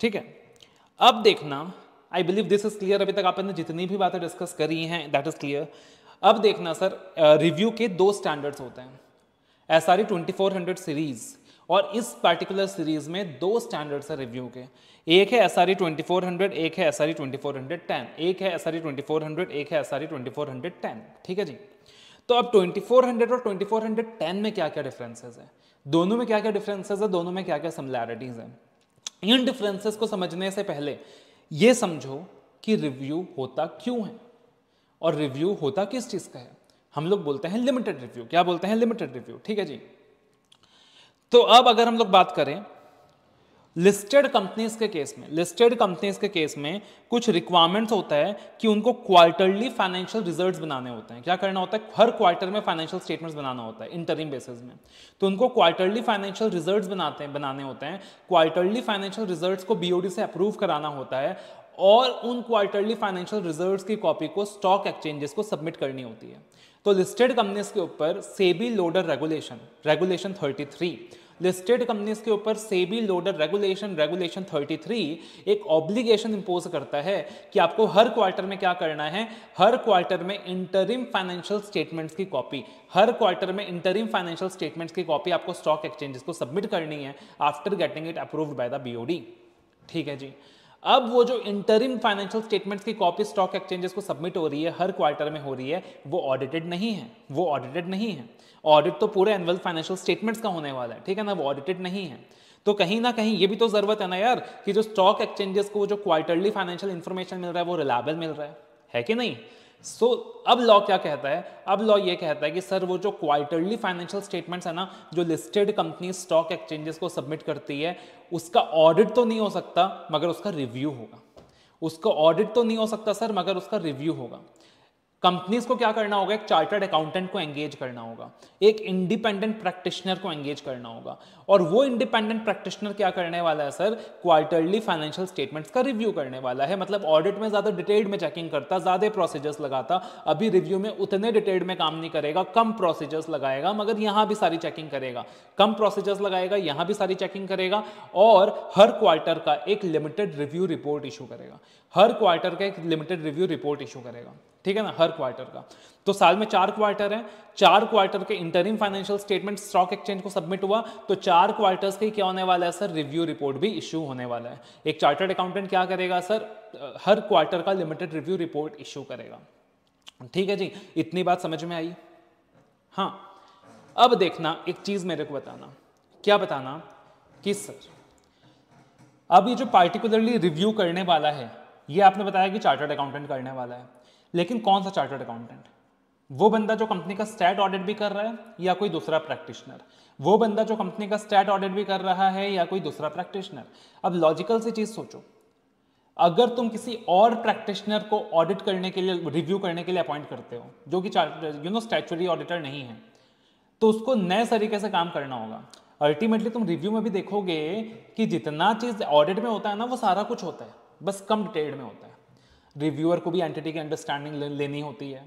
ठीक है अब देखना I believe this is clear अभी तक आपने जितनी भी बातें डिस्कस करी हैं दैट इज क्लियर अब देखना सर रिव्यू के दो स्टैंडर्ड्स होते हैं एस आर सीरीज़ और इस पर्टिकुलर सीरीज़ में दो स्टैंडर्ड्स है रिव्यू के एक है एस आर e एक है एस आर e एक है एस आर e एक है एस आर ठीक है जी तो अब 2400 और 2410 में क्या क्या डिफरेंसेस है दोनों में क्या क्या डिफरेंसेस है दोनों में क्या क्या सिमिलैरिटीज़ हैं इन डिफरेंसेस को समझने से पहले ये समझो कि रिव्यू होता क्यों है और रिव्यू होता किस चीज़ का है हम लोग बोलते हैं लिमिटेड रिव्यू क्या बोलते हैं लिमिटेड रिव्यू ठीक है जी तो अब अगर हम लोग बात करें लिस्टेड कंपनीज के केस में लिस्टेड कंपनीज के केस में कुछ रिक्वायरमेंट्स होता है कि उनको क्वार्टरली फाइनेंशियल रिजल्ट्स बनाने होते हैं क्या करना होता है हर क्वार्टर में फाइनेंशियल स्टेटमेंट्स बनाना होता है इंटरिम बेसिस में तो उनको क्वार्टरली फाइनेंशियल रिजल्ट्स बनाते हैं बनाने होते हैं क्वार्टरली फाइनेंशियल रिजल्ट्स को बीओडी से अप्रूव कराना होता है और उन क्वार्टरली फाइनेंशियल रिजर्व्स की कॉपी को स्टॉक एक्सचेंजेस को सबमिट करनी होती है तो लिस्टेड कंपनीज के ऊपर SEBI LODR regulation regulation 33 listed companies के ऊपर सेबी लोडर रेगुलेशन रेगुलेशन 33 एक ऑब्लिगेशन इंपोज करता है कि आपको हर क्वार्टर में क्या करना है हर क्वार्टर में इंटरिम फाइनेंशियल स्टेटमेंट्स की कॉपी हर क्वार्टर में इंटरिम फाइनेंशियल स्टेटमेंट्स की कॉपी आपको स्टॉक एक्सचेंजेस को सबमिट करनी है after getting it approved by the BOD ठीक है जी अब वो जो इंटरिम फाइनेंशियल स्टेटमेंट्स की कॉपी स्टॉक एक्सचेंजेस को सबमिट हो रही है हर क्वार्टर में हो रही है वो ऑडिटेड नहीं है वो ऑडिटेड नहीं है ऑडिट तो पूरे एनुअल फाइनेंशियल स्टेटमेंट्स का होने वाला है ठीक है ना वो ऑडिटेड नहीं है तो कहीं ना कहीं ये भी तो जरूरत है ना यार कि जो स्टॉक एक्सचेंजेस को जो क्वार्टरली फाइनेंशियल इन्फॉर्मेशन मिल रहा है वो रिलायबल मिल रहा है है कि नहीं सो so, अब लॉ क्या कहता है अब लॉ ये कहता है कि सर वो जो क्वार्टरली फाइनेंशियल स्टेटमेंट्स है ना जो लिस्टेड कंपनी स्टॉक एक्सचेंजेस को सबमिट करती है उसका ऑडिट तो नहीं हो सकता मगर उसका रिव्यू होगा उसका ऑडिट तो नहीं हो सकता सर मगर उसका रिव्यू होगा कंपनीज को क्या करना होगा एक चार्टर्ड अकाउंटेंट को एंगेज करना होगा एक इंडिपेंडेंट प्रैक्टिशनर को एंगेज करना होगा और वो इंडिपेंडेंट प्रैक्टिशनर क्या करने वाला है सर क्वार्टरली फाइनेंशियल स्टेटमेंट्स का रिव्यू करने वाला है मतलब ऑडिट में ज़्यादा डिटेल्ड में चेकिंग करता ज़्यादा प्रोसीजर्स लगाता अभी रिव्यू में उतने डिटेल्ड में काम नहीं करेगा कम प्रोसीजर्स लगाएगा मगर यहां भी सारी चेकिंग करेगा कम प्रोसीजर्स लगाएगा यहां भी सारी चेकिंग करेगा और हर क्वार्टर का एक लिमिटेड रिव्यू रिपोर्ट इशू करेगा हर क्वार्टर का एक लिमिटेड रिव्यू रिपोर्ट इशू करेगा ठीक है ना हर क्वार्टर का तो साल में चार क्वार्टर हैं चार क्वार्टर के interim financial statement stock exchange को सबमिट हुआ तो चार क्वार्टर्स के क्या होने वाला है सर रिव्यू रिपोर्ट भी इशू होने वाला है एक चार्टर्ड अकाउंटेंट क्या करेगा सर हर क्वार्टर का लिमिटेड रिव्यू रिपोर्ट इशू करेगा ठीक है जी इतनी बात समझ में आई हाँ अब देखना एक चीज मेरे को बताना क्या बताना कि सर अब ये जो पार्टिकुलरली रिव्यू करने वाला है ये आपने बताया कि चार्टर्ड अकाउंटेंट करने वाला है लेकिन कौन सा चार्टर्ड अकाउंटेंट वो बंदा जो कंपनी का स्टैट ऑडिट भी कर रहा है या कोई दूसरा प्रैक्टिशनर वो बंदा जो कंपनी का स्टैट ऑडिट भी कर रहा है या कोई दूसरा प्रैक्टिशनर अब लॉजिकल सी चीज़ सोचो अगर तुम किसी और प्रैक्टिशनर को ऑडिट करने के लिए रिव्यू करने के लिए अपॉइंट करते हो जो कि यू नो स्टैचुरी ऑडिटर नहीं है तो उसको नए तरीके से काम करना होगा अल्टीमेटली तुम रिव्यू में भी देखोगे कि जितना चीज़ ऑडिट में होता है ना वो सारा कुछ होता है बस कम डिटेल में होता है रिव्यूअर को भी एंटिटी की अंडरस्टैंडिंग लेनी होती है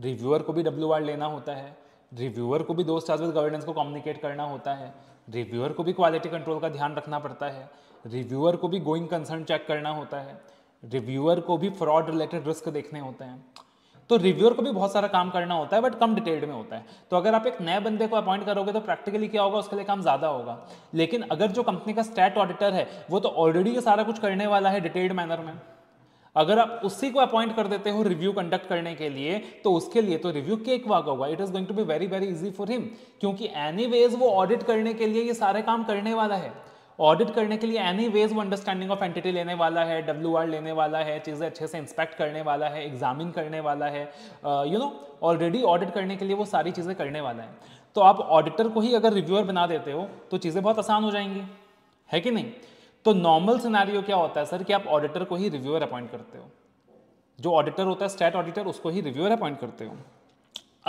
रिव्यूअर को भी डब्ल्यू आर लेना होता है रिव्यूअर को भी दो स्टार्स विद गवर्नेंस को कम्युनिकेट करना होता है रिव्यूअर को भी क्वालिटी कंट्रोल का ध्यान रखना पड़ता है रिव्यूअर को भी गोइंग कंसर्न चेक करना होता है रिव्यूअर को भी फ्रॉड रिलेटेड रिस्क देखने होते हैं तो रिव्यूअर को भी बहुत सारा काम करना होता है बट कम डिटेल्ड में होता है तो अगर आप एक नए बंदे को अपॉइंट करोगे तो प्रैक्टिकली क्या होगा उसके लिए काम ज़्यादा होगा लेकिन अगर जो कंपनी का स्टैट ऑडिटर है वो तो ऑलरेडी ये सारा कुछ करने वाला है डिटेल्ड मैनर में अगर आप उसी को अपॉइंट कर देते हो रिव्यू कंडक्ट करने के लिए तो उसके लिए तो रिव्यू केक वाक होगा it is going to be very very easy for him क्योंकि एनी वो ऑडिट करने के लिए ये सारे काम करने वाला है ऑडिट करने के लिए एनी वेज वो अंडरस्टैंडिंग ऑफ एंटिटी लेने वाला है डब्ल्यू आर लेने वाला है चीज़ें अच्छे से इंस्पेक्ट करने वाला है एग्जामिन करने वाला है यू नो ऑलरेडी ऑडिट करने के लिए वो सारी चीज़ें करने वाला है तो आप ऑडिटर को ही अगर रिव्यूअर बना देते हो तो चीज़ें बहुत आसान हो जाएंगी है कि नहीं तो नॉर्मल सिनारियो क्या होता है सर कि आप ऑडिटर को ही रिव्यूअर अपॉइंट करते हो जो ऑडिटर होता है स्टेट ऑडिटर उसको ही रिव्यूअर अपॉइंट करते हो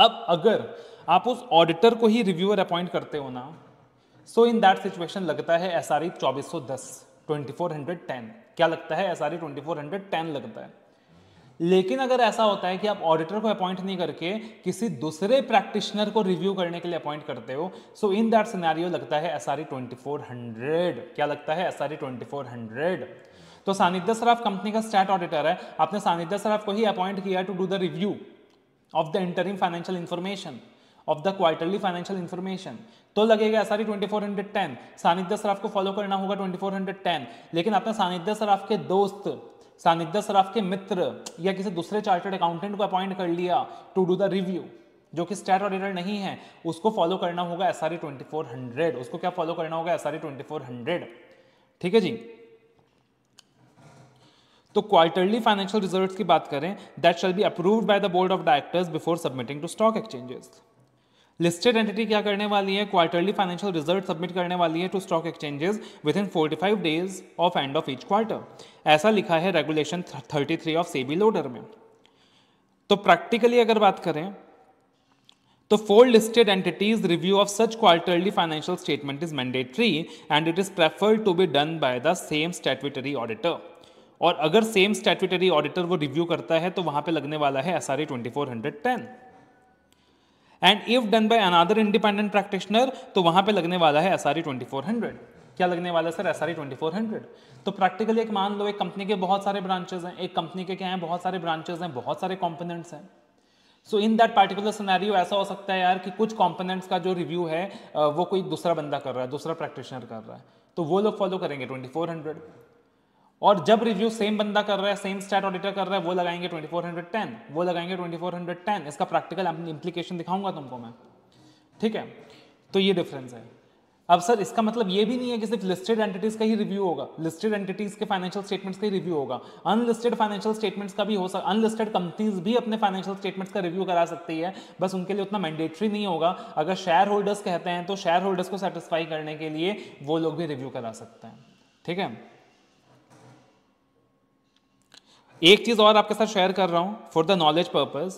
अब अगर आप उस ऑडिटर को ही रिव्यूअर अपॉइंट करते हो ना सो इन दैट सिचुएशन लगता है एस आर ई चौबीस सौ दस ट्वेंटी फोर हंड्रेड टेन क्या लगता है S R E twenty four hundred ten लगता है लेकिन अगर ऐसा होता है कि आप ऑडिटर को अपॉइंट नहीं करके किसी दूसरे प्रैक्टिशनर को रिव्यू करने के लिए अपॉइंट करते हो सो इन दैट सिनेरियो लगता है S R twenty four hundred क्या लगता है S R twenty four hundred तो सानिध्य सराफ कंपनी का स्टैट ऑडिटर है आपने सानिध्य सराफ को ही अपॉइंट किया to do the review of the interim financial information of the quarterly financial information तो लगेगा एस आर सानिध्य सराफ को फॉलो करना होगा ट्वेंटी लेकिन आपने सानिध्य सराफ के दोस्त सानिध्य सराफ के मित्र या किसी दूसरे चार्टर्ड अकाउंटेंट को अपॉइंट कर लिया टू डू द रिव्यू जो कि स्टेट ऑडिटर नहीं है उसको फॉलो करना होगा एस आर e उसको क्या फॉलो करना होगा एस आर e ठीक है जी तो क्वार्टरली फाइनेंशियल रिजल्ट्स की बात करें that shall be approved by the board of directors before submitting to stock exchanges listed entity क्या करने वाली है क्वार्टरली फाइनेंशियल रिजल्ट सबमिट करने वाली है to stock exchanges within forty five days of end of each quarter ऐसा लिखा है regulation thirty three of SEBI LODR में तो प्रैक्टिकली अगर बात करें तो for listed entities review of such quarterly financial statement is mandatory and it is preferred to be done by the same statutory auditor और अगर सेम स्टेटरी ऑडिटर वो review करता है तो वहां पे लगने वाला है S R A twenty four hundred ten and if done by another independent practitioner तो वहां पे लगने वाला है एस आर e क्या लगने वाला है सर एस आर e तो प्रैक्टिकली एक मान लो एक कंपनी के बहुत सारे ब्रांचेज हैं एक कंपनी के क्या हैं बहुत सारे ब्रांचेज हैं बहुत सारे कॉम्पोनेंट्स हैं so in that particular scenario ऐसा हो सकता है यार कि कुछ कॉम्पोनेंट्स का जो रिव्यू है वो कोई दूसरा बंदा कर रहा है दूसरा प्रैक्टिशनर कर रहा है तो वो लोग फॉलो करेंगे ट्वेंटी और जब रिव्यू सेम बंदा कर रहा है सेम स्टैट ऑडिटर कर रहा है वो लगाएंगे 2410 वो लगाएंगे 2410 इसका प्रैक्टिकल इंप्लीकेशन दिखाऊंगा तुमको मैं ठीक है तो ये डिफरेंस है अब सर इसका मतलब ये भी नहीं है कि सिर्फ लिस्टेड एंटिटीज का ही रिव्यू होगा लिस्टेड एंटिटीज के फाइनेंशियल स्टेटमेंट्स का ही रिव्यू होगा अनलिस्टेड फाइनेंशियल स्टेटमेंट्स का भी हो सकता अनलिस्टेड कंपनीज भी अपने फाइनेंशियल स्टेटमेंट्स का रिव्यू करा सकती है बस उनके लिए उतना मैंडेटरी नहीं होगा अगर शेयर होल्डर्स कहते हैं तो शेयर होल्डर्स को सेटिस्फाई करने के लिए वो लोग भी रिव्यू करा सकते हैं ठीक है एक चीज़ और आपके साथ शेयर कर रहा हूँ फॉर द नॉलेज पर्पज़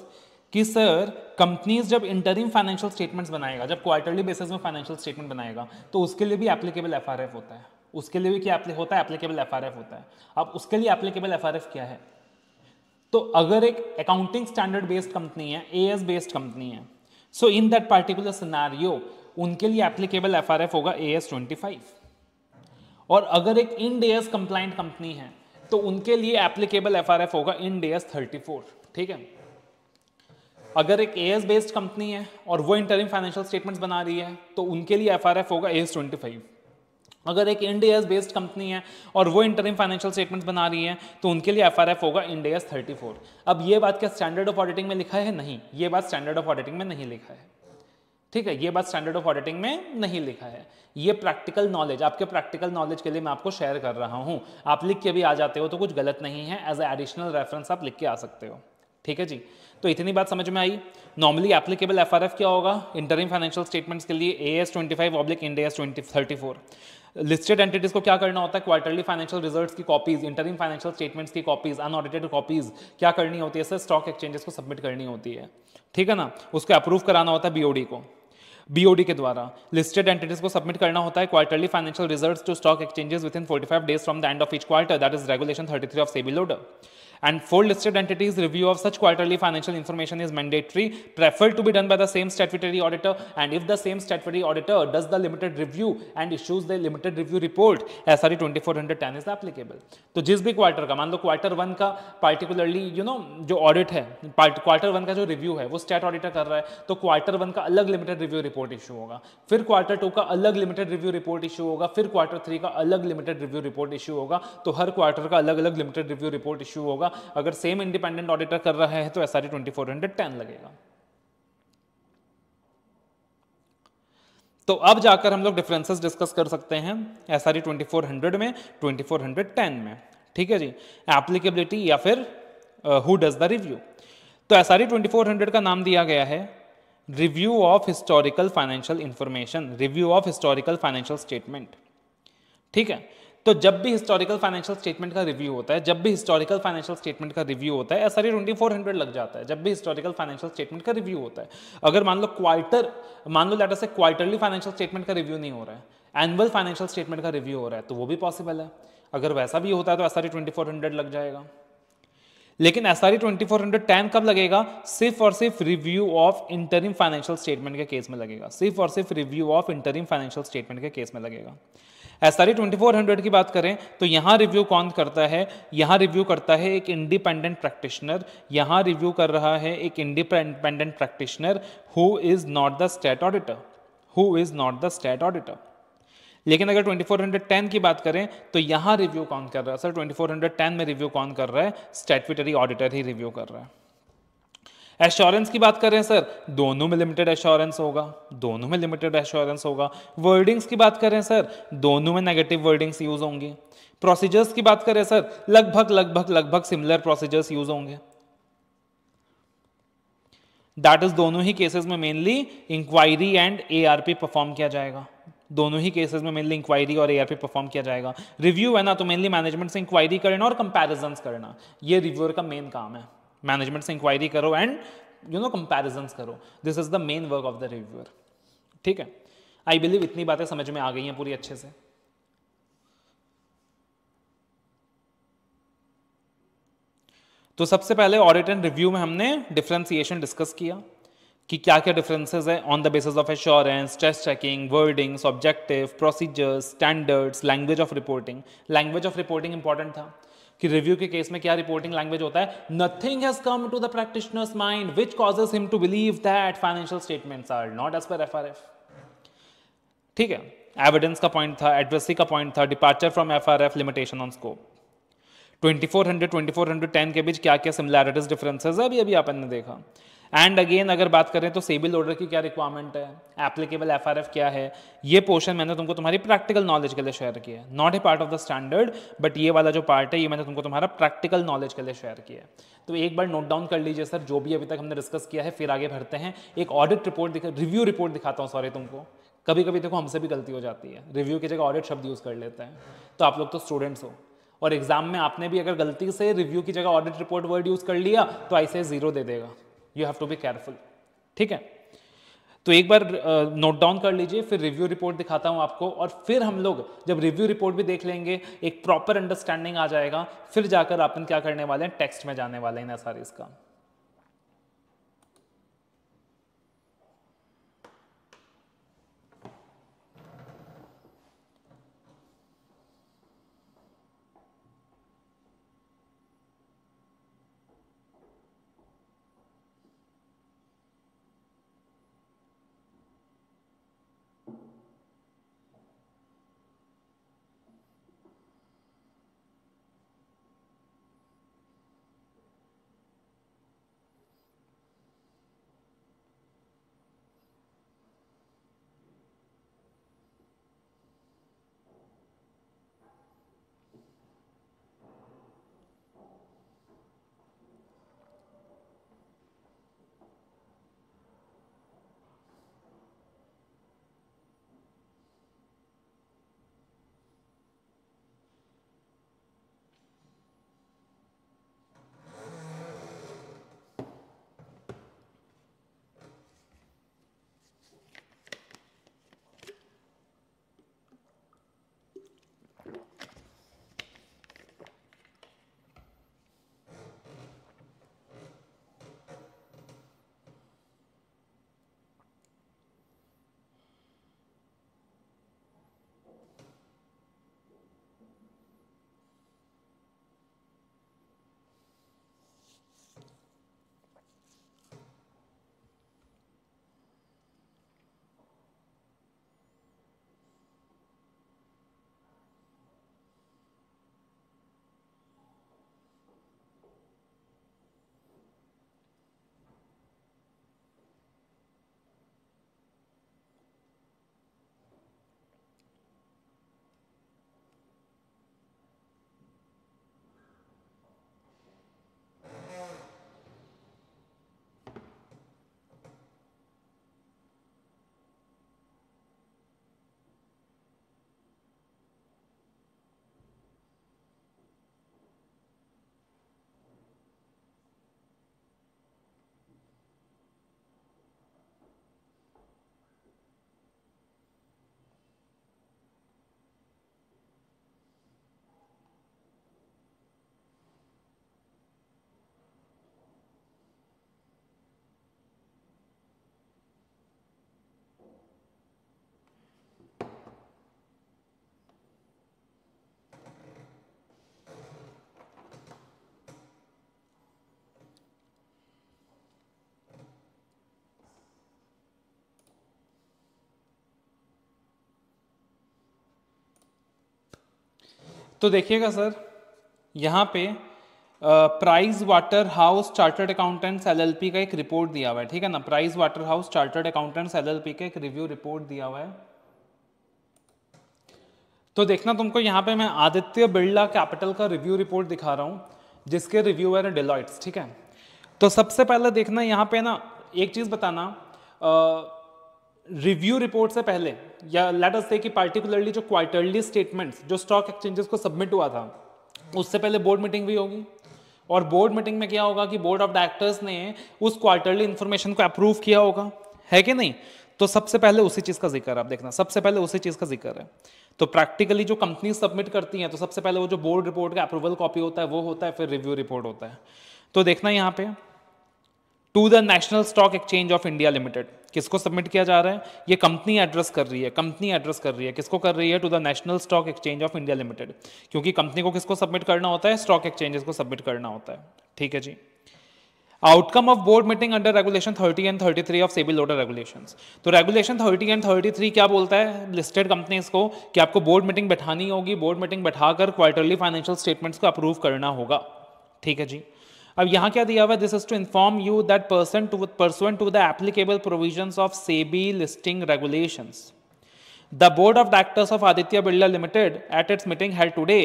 कि सर कंपनीज जब इंटरिम फाइनेंशियल स्टेटमेंट्स बनाएगा जब क्वार्टरली बेसिस में फाइनेंशियल स्टेटमेंट बनाएगा तो उसके लिए भी एप्लीकेबल एफ होता है उसके लिए भी क्या होता है एप्लीकेबल एफ होता है अब उसके लिए एप्लीकेबल एफ क्या है तो अगर एक अकाउंटिंग स्टैंडर्ड बेस्ड कंपनी है ए एस बेस्ड कंपनी है so in that particular scenario उनके लिए एप्लीकेबल एफ होगा ए एस ट्वेंटी फाइव और अगर एक Ind AS compliant company है तो उनके लिए एप्लीकेबल एफ होगा Ind AS thirty four ठीक है अगर एक ए एस बेस्ड कंपनी है और वो इंटरिम फाइनेंशियल स्टेटमेंट्स बना रही है तो उनके लिए एफ होगा ए एस ट्वेंटी फाइव अगर एक एस बेस्ड कंपनी है और वो इंटरिम फाइनेंशियल स्टेटमेंट्स बना रही है तो उनके लिए एफआरएफ होगा थर्टी फोर अब ये बात क्या स्टैंडर्ड ऑफ ऑडिटिंग में लिखा है नहीं ये बात स्टैंडर्ड ऑफ ऑडिटिंग में नहीं लिखा है ठीक है ये बात स्टैंडर्ड ऑफ ऑडिटिंग में नहीं लिखा है ये प्रैक्टिकल नॉलेज आपके प्रैक्टिकल नॉलेज के लिए मैं आपको शेयर कर रहा हूँ आप लिख के भी आ जाते हो तो कुछ गलत नहीं है एज ए एडिशनल रेफरेंस आप लिख के आ सकते हो ठीक है जी तो इतनी बात समझ में आई नॉर्मली एप्लीकेबल एफ क्या होगा इंटरिम फाइनेंशियल स्टेटमेंट्स के लिए A S twenty five oblique India S twenty thirty four listed entities को क्या करना होता है क्वार्टरली फाइनेंशियल रिजल्ट्स की कॉपीज इंटरिम फाइनेंशियल स्टेटमेंट्स की कॉपीज अनऑडिटेड कॉपीज क्या करनी होती है सर स्टॉक एक्सचेंजेस को सबमिट करनी होती है ठीक है ना उसको अप्रूव कराना होता है बीओडी को बीओडी के द्वारा लिस्टेड एंटिटीज को सबमिट करना होता है quarterly financial results to stock exchanges within 45 days from the end of each quarter that is regulation 33 of SEBI LODR And for listed entities, review of such quarterly financial information is mandatory, preferred to be done by the same statutory auditor. And if the same statutory auditor does the limited review and issues the limited review report, SRE 2410 is applicable. तो जिस भी quarter का मान लो quarter one का particularly you know जो audit है quarter 1 ka jo review hai wo stat auditor kar raha hai to quarter 1 ka alag limited review report issue hoga fir quarter 2 ka alag limited review report issue hoga fir quarter 3 ka alag limited review report issue hoga to har quarter ka alag alag limited review report issue hoga अगर same independent auditor कर रहा है तो S R e लगेगा तो अब जाकर हम लोग डिफरेंसेस डिस्कस कर सकते हैं एस आर e में ट्वेंटी में ठीक है जी एप्लीकेबिलिटी या फिर हु डज द रिव्यू तो एस आर e का नाम दिया गया है review of historical financial information review of historical financial statement ठीक है तो जब भी हिस्टोरिकल फाइनेंशियल स्टेटमेंट का रिव्यू होता है जब भी हिस्टोरिकल फाइनेंशियल स्टेटमेंट का रिव्यू होता है ऐसा ट्वेंटी फोर हंड्रेड लग जाता है जब भी हिस्टोरिकल फाइनेंशियल स्टेटमेंट का रिव्यू होता है अगर मान लो क्वार्टर मान लो लेटर से क्वार्टरली फाइनेंशियल स्टेटमेंट का रिव्यू नहीं हो रहा है एनुअल फाइनेंशियल स्टेटमेंट का रिव्यू हो रहा है तो वो भी पॉसिबल है अगर वैसा भी होता है तो S R twenty four hundred लग जाएगा लेकिन S R twenty four hundred कब लगेगा सिर्फ और सिर्फ review of interim financial statement के केस में लगेगा सिर्फ और सिर्फ review of interim financial statement के केस में लगेगा S R twenty four hundred की बात करें तो यहाँ रिव्यू कौन करता है यहाँ रिव्यू करता है एक इंडिपेंडेंट प्रैक्टिशनर यहाँ रिव्यू कर रहा है एक independent practitioner who is not the stat auditor who is not the stat auditor लेकिन अगर 2410 की बात करें तो यहाँ रिव्यू कौन कर रहा है सर 2410 में रिव्यू कौन कर रहा है स्टेटविटरी ऑडिटर ही रिव्यू कर रहा है एश्योरेंस की बात करें सर दोनों में लिमिटेड एश्योरेंस होगा दोनों में लिमिटेड एश्योरेंस होगा वर्डिंग्स की बात करें सर दोनों में नेगेटिव वर्डिंग्स यूज होंगे प्रोसीजर्स की बात करें सर लगभग लगभग लगभग सिमिलर प्रोसीजर्स यूज होंगे दैट इज दोनों ही केसेस में mainly inquiry and ARP perform किया जाएगा दोनों ही केसेस में मेनली इंक्वायरी और एआरपी परफॉर्म किया जाएगा रिव्यू है ना तो मेनली मैनेजमेंट से इंक्वायरी करना और कंपैरिजन करना ये रिव्यूअर का मेन काम है मैनेजमेंट से इंक्वायरी करो एंड यू नो कंपेरिजन करो this is the main work of the reviewer ठीक है आई बिलीव इतनी बातें समझ में आ गई हैं पूरी अच्छे से तो सबसे पहले ऑडिट एंड रिव्यू में हमने डिफ्रेंसिएशन डिस्कस किया कि क्या क्या डिफरेंसेस है on the basis of assurance test checking wordings objective procedures standards language of reporting language of reporting important था कि रिव्यू के केस में क्या रिपोर्टिंग लैंग्वेज होता है nothing has come to the practitioner's mind which causes him to believe that financial statements are not as per F ठीक है evidence का पॉइंट था एड्रेसी का पॉइंट था departure from F R F limitation on scope 2400 2410 के बीच क्या क्या सिमिलैरिटीज डिफरेंसेज है अभी अभी आपने देखा एंड अगेन अगर बात करें तो सेबिल ऑर्डर की क्या रिक्वायरमेंट है एप्लीकेबल एफ क्या है ये पोर्शन मैंने तुमको तुम्हारी प्रैक्टिकल नॉलेज के लिए शेयर किया है not a part of the standard but ये वाला जो पार्ट है ये मैंने तुमको तुम्हारा प्रैक्टिकल नॉलेज के लिए शेयर किया है तो एक बार नोट डाउन कर लीजिए सर जो भी अभी तक हमने डिस्कस किया है फिर आगे भरते हैं एक ऑडिट रिपोर्ट दिखा रिव्यू रिपोर्ट दिखाता हूँ सॉरी तुमको कभी कभी देखो हमसे भी गलती हो जाती है रिव्यू की जगह ऑडिट शब्द यूज़ कर लेते हैं तो आप लोग तो स्टूडेंट्स हो और एग्जाम में आपने भी अगर गलती से रिव्यू की जगह ऑडिट रिपोर्ट वर्ड यूज़ कर लिया तो ऐसे ज़ीरो दे देगा you have to be careful ठीक है तो एक बार नोट डाउन कर लीजिए फिर रिव्यू रिपोर्ट दिखाता हूँ आपको और फिर हम लोग जब रिव्यू रिपोर्ट भी देख लेंगे एक प्रॉपर अंडरस्टैंडिंग आ जाएगा फिर जाकर आप क्या करने वाले हैं टेक्स्ट में जाने वाले हैं ना इसका तो देखिएगा सर यहाँ पे Price Waterhouse chartered accountants LLP का एक रिपोर्ट दिया हुआ है ठीक है ना Price Waterhouse chartered accountants LLP का एक रिव्यू रिपोर्ट दिया हुआ है तो देखना तुमको यहाँ पे मैं आदित्य बिरला कैपिटल का रिव्यू रिपोर्ट दिखा रहा हूँ जिसके रिव्यू है डिलॉइट्स ठीक है तो सबसे पहले देखना यहाँ पे ना एक चीज़ बताना आ, रिव्यू रिपोर्ट से पहले या लेट अस से कि पार्टिकुलरली जो क्वार्टरली स्टेटमेंट्स जो स्टॉक एक्सचेंजेस को सबमिट हुआ था उससे पहले बोर्ड मीटिंग भी होगी और बोर्ड मीटिंग में क्या होगा कि बोर्ड ऑफ डायरेक्टर्स ने उस क्वार्टरली इन्फॉर्मेशन को अप्रूव किया होगा है कि नहीं तो सबसे पहले उसी चीज़ का जिक्र आप देखना सबसे पहले उसी चीज़ का जिक्र है तो प्रैक्टिकली जो कंपनी सबमिट करती हैं तो सबसे पहले वो जो बोर्ड रिपोर्ट का अप्रूवल कॉपी होता है वो होता है फिर रिव्यू रिपोर्ट होता है तो देखना यहाँ पे to the National Stock Exchange of India Limited किसको सबमिट किया जा रहा है ये कंपनी एड्रेस कर रही है कंपनी एड्रेस कर रही है किसको कर रही है to the National Stock Exchange of India Limited क्योंकि कंपनी को किसको सबमिट करना होता है स्टॉक एक्सचेंजेस को सबमिट करना होता है ठीक है जी outcome of board meeting under regulation 30 and 33 of SEBI LODR regulation तो रेगुलेशन 30 एंड 33 क्या बोलता है लिस्टेड कंपनीज को कि आपको बोर्ड मीटिंग बैठानी होगी बोर्ड मीटिंग बैठाकर क्वार्टरली फाइनेंशियल स्टेटमेंट्स को अप्रूव करना होगा ठीक है जी अब यहाँ क्या दिया हुआ है this is to inform you that person to pursuant to the applicable provisions of SEBI listing regulations the board of directors of Aditya Birla Limited at its meeting held today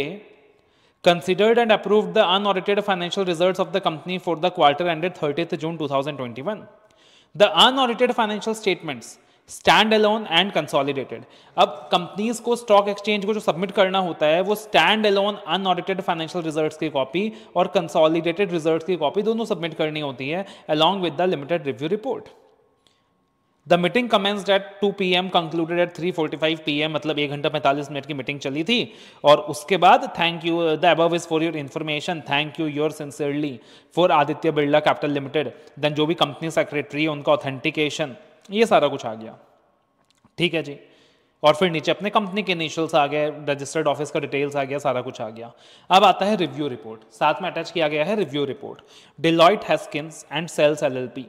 considered and approved the unaudited financial results of the company for the quarter ended 30th June 2021. The unaudited financial statements standalone and consolidated अब companies को stock exchange को जो submit करना होता है वो standalone unaudited financial result की copy और कंसोलिडेटेड रिजल्ट की कॉपी दोनों सबमिट करनी होती है along with the limited review report the meeting commenced at 2 P M concluded at 3:45 PM मतलब एक घंटा पैंतालीस मिनट की मीटिंग चली थी और उसके बाद thank you the above is for your information thank you your sincerely for Aditya Birla Capital Limited then जो भी कंपनी सेक्रेटरी उनका ऑथेंटिकेशन ये सारा कुछ आ गया ठीक है जी और फिर नीचे अपने कंपनी के इनिशियल्स आ गए रजिस्टर्ड ऑफिस का डिटेल्स आ गया सारा कुछ आ गया अब आता है रिव्यू रिपोर्ट साथ में अटैच किया गया है review report Deloitte Haskins and Sells LLP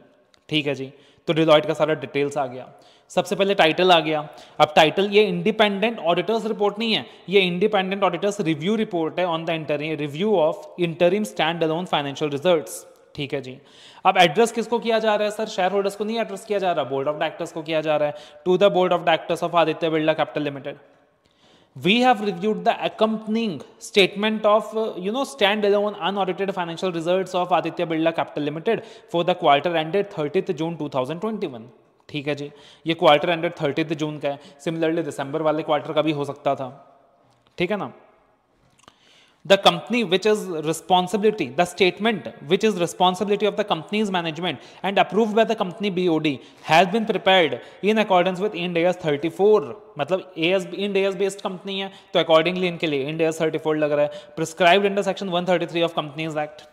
ठीक है जी तो डिलॉइट का सारा डिटेल्स आ गया सबसे पहले टाइटल आ गया अब टाइटल ये इंडिपेंडेंट ऑडिटर्स रिपोर्ट नहीं है ये इंडिपेंडेंट ऑडिटर्स रिव्यू रिपोर्ट है on the interim review of interim standalone financial results ठीक है जी अब एड्रेस किसको किया जा रहा है सर शेयर होल्डर्स को नहीं एड्रेस किया जा रहा बोर्ड ऑफ डायरेक्टर्स को किया जा रहा है to the board of directors of Aditya Birla Capital Limited we have reviewed the accompanying statement of uh, you know standalone unaudited financial results of Aditya Birla Capital Limited for the quarter ended 30th June 2021 ठीक है जी ये quarter ended 30th जून का है similarly दिसंबर वाले quarter का भी हो सकता था ठीक है ना the company which is responsibility, the statement which is responsibility of the company's management and approved by the company BOD has been prepared in accordance with Ind AS 34. matlab AS Ind AS based company hai to accordingly inke liye Ind AS 34 lag raha hai prescribed under section 133 of Companies Act.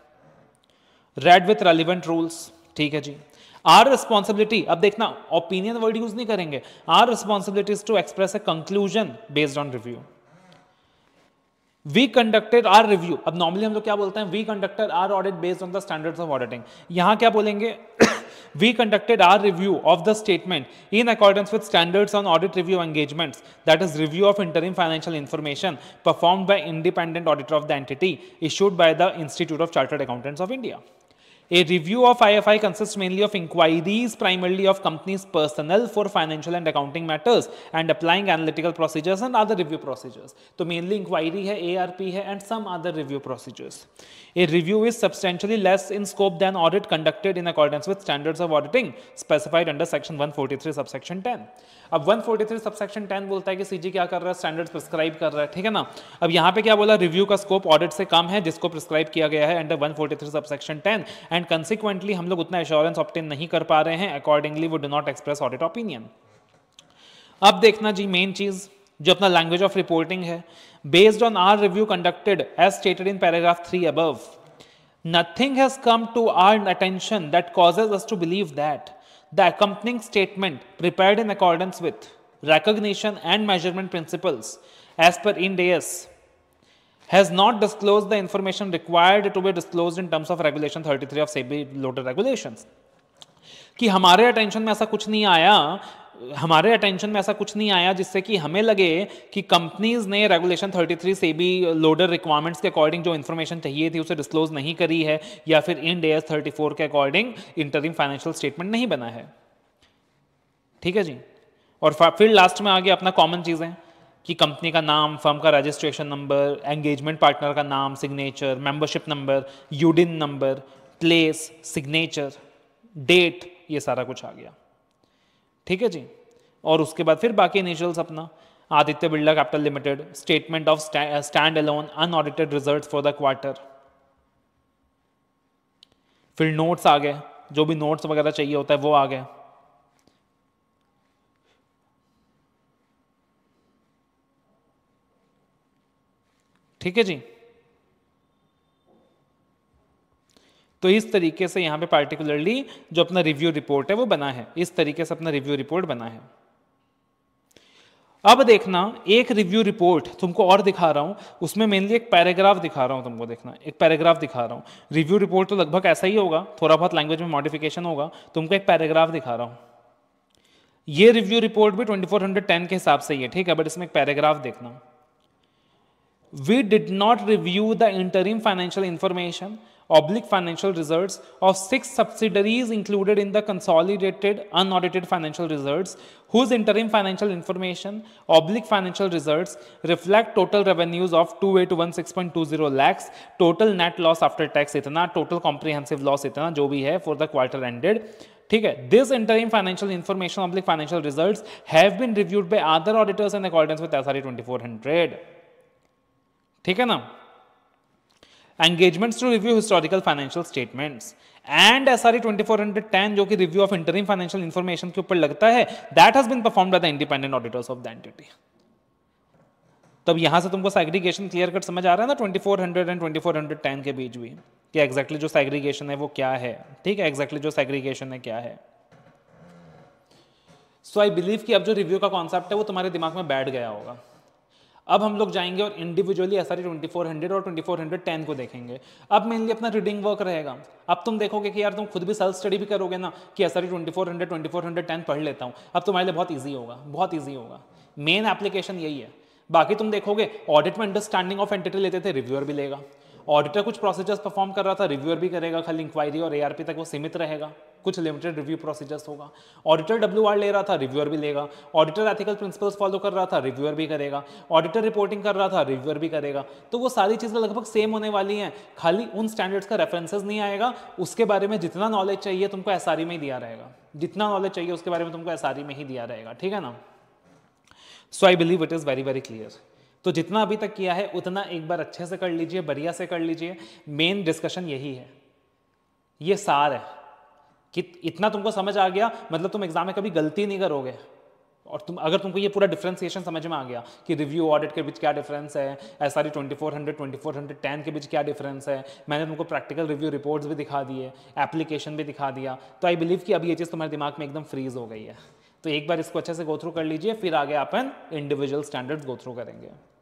Read with relevant rules. theek hai ji our responsibility अब देखना opinion word use नहीं करेंगे our responsibilities to express a conclusion based on review we conducted our review अब normally हम लोग क्या बोलते हैं we conducted our audit based on the standards of auditing यहाँ क्या बोलेंगे we conducted our review of the statement in accordance with standards on audit review engagements that is review of interim financial information performed by independent auditor of the entity issued by the institute of chartered accountants of india A review of IFI consists mainly of inquiries primarily of companies' personnel for financial and accounting matters and applying analytical procedures and other review procedures. So mainly inquiry hai, ARP hai and some other review procedures. A review is substantially less in scope than audit conducted in accordance with standards of auditing specified under section 143 subsection 10. अब 143 subsection 10 बोलता है कि CG क्या कर रहा है standards prescribe कर रहा है ठीक है ना अब यहाँ पे क्या बोला रिव्यू का स्कोप ऑडिट से कम है जिसको प्रिस्क्राइब किया गया है अंडर 143 सबसेक्शन 10 एंड कंसिक्वेंटली हम लोग उतना एश्योरेंस ऑप्टेन नहीं कर पा रहे हैं अकॉर्डिंगली वो do not express audit opinion अब देखना जी मेन चीज़ जो अपना लैंग्वेज ऑफ रिपोर्टिंग है based on our review conducted as stated in paragraph three above nothing has come to our attention that causes us to believe that the accompanying statement prepared in accordance with recognition and measurement principles as per ind AS has not disclosed the information required to be disclosed in terms of regulation 33 of SEBI e loaded regulations कि हमारे attention में ऐसा कुछ नहीं आया हमारे attention में ऐसा कुछ नहीं आया जिससे कि हमें लगे कि कंपनीज ने रेगुलेशन 33 से भी लोडर रिक्वायरमेंट्स के अकॉर्डिंग जो इन्फॉर्मेशन चाहिए थी उसे डिस्क्लोज नहीं करी है या फिर इन डेज 34 के अकॉर्डिंग इंटरिम फाइनेंशियल स्टेटमेंट नहीं बना है ठीक है जी और फिर लास्ट में आ गया अपना कॉमन चीज़ें कि कंपनी का नाम फर्म का रजिस्ट्रेशन नंबर एंगेजमेंट पार्टनर का नाम signature membership number UDIN number place signature date ये सारा कुछ आ गया ठीक है जी और उसके बाद फिर बाकी इनिशियल्स अपना Aditya Birla Capital Limited statement of standalone unaudited result for the quarter फिर नोट्स आ गए जो भी नोट्स वगैरह चाहिए होता है वो आ गया ठीक है जी तो इस तरीके से यहां पे पार्टिकुलरली जो अपना रिव्यू रिपोर्ट है वो बना है इस तरीके से अपना रिव्यू रिपोर्ट बना है अब देखना एक रिव्यू रिपोर्ट तुमको और दिखा रहा हूं उसमें मेनली एक पैराग्राफ दिखा रहा हूं तुमको देखना एक पैराग्राफ दिखा रहा हूं रिव्यू रिपोर्ट तो लगभग ऐसा ही होगा थोड़ा बहुत लैंग्वेज में मॉडिफिकेशन होगा तुमको एक पैराग्राफ दिखा रहा हूं ये रिव्यू रिपोर्ट भी ट्वेंटी के हिसाब से ही है ठीक है बट इसमें एक पैराग्राफ देखना we did not review the interim financial information oblique financial results of six subsidiaries included in the consolidated unaudited financial results whose interim financial information oblique financial results reflect total revenues of 2816.20 lakhs total net loss after tax itna total comprehensive loss itna jo bhi hai for the quarter ended ठीक है this interim financial information oblique financial results have been reviewed by other auditors in accordance with SRA 2400 ठीक है ना engagements to review historical financial statements and S R twenty four hundred ten जो कि review of interim financial information के ऊपर लगता है that has been perform by the independent auditors of the entity तब यहां से तुमको सैग्रीगेशन क्लियर कट समझ आ रहा है ना twenty four hundred and twenty four hundred ten के बीच भी कि एग्जैक्टली exactly जो सैग्रीगेशन है वो क्या है ठीक है एग्जैक्टली exactly जो सैग्रीगेशन है क्या है सो आई बिलीव कि अब जो रिव्यू का कॉन्सेप्ट है वो तुम्हारे दिमाग में बैठ गया होगा अब हम लोग जाएंगे और individually S R twenty four hundred और ट्वेंटी फोर हंड्रेड टेन को देखेंगे अब मेनली अपना रीडिंग वर्क रहेगा अब तुम देखोगे कि यार तुम खुद भी सेल्फ स्टडी भी करोगे ना कि S R twenty four hundred twenty four hundred ten पढ़ लेता हूँ अब तुम्हारे लिए बहुत ईजी होगा बहुत ईजी होगा मेन एप्लीकेशन यही है बाकी तुम देखोगे ऑडिट में अंडरस्टैंडिंग ऑफ एंटिटी लेते थे रिव्यूअर भी लेगा ऑडिटर कुछ प्रोसीजर्स परफॉर्म कर रहा था रिव्यूअर भी करेगा खाली इंक्वायरी और एआरपी तक वो सीमित रहेगा कुछ लिमिटेड रिव्यू प्रोसीजर्स होगा ऑडिटर डब्ल्यू ले रहा था रिव्यूअर भी लेगा ऑडिटर एथिकल प्रिंसिपल्स फॉलो कर रहा था रिव्यूअर भी करेगा ऑडिटर रिपोर्टिंग कर रहा था रिव्यूअर भी करेगा तो वो सारी चीज़ें लगभग सेम होने वाली हैं खाली उन स्टैंडर्ड्स का रेफरेंसेज नहीं आएगा उसके बारे में जितना नॉलेज चाहिए तुमको एस e में ही दिया रहेगा जितना नॉलेज चाहिए उसके बारे में तुमको एस e में ही दिया रहेगा ठीक है ना so I believe it is very very clear तो जितना अभी तक किया है उतना एक बार अच्छे से कर लीजिए बढ़िया से कर लीजिए मेन डिस्कशन यही है ये सार है कि इतना तुमको समझ आ गया मतलब तुम एग्जाम में कभी गलती नहीं करोगे और तुम अगर तुमको ये पूरा डिफ्रेंसिएशन समझ में आ गया कि रिव्यू ऑडिट के बीच क्या डिफरेंस है S R twenty four hundred twenty four hundred ten के बीच क्या डिफरेंस है मैंने तुमको प्रैक्टिकल रिव्यू रिपोर्ट्स भी दिखा दिए एप्लीकेशन भी दिखा दिया तो आई बिलीव कि अभी ये चीज़ तुम्हारे दिमाग में एकदम फ्रीज हो गई है तो एक बार इसको अच्छे से गो थ्रू कर लीजिए फिर आगे अपन इंडिविजुअल स्टैंडर्ड्स गो थ्रू करेंगे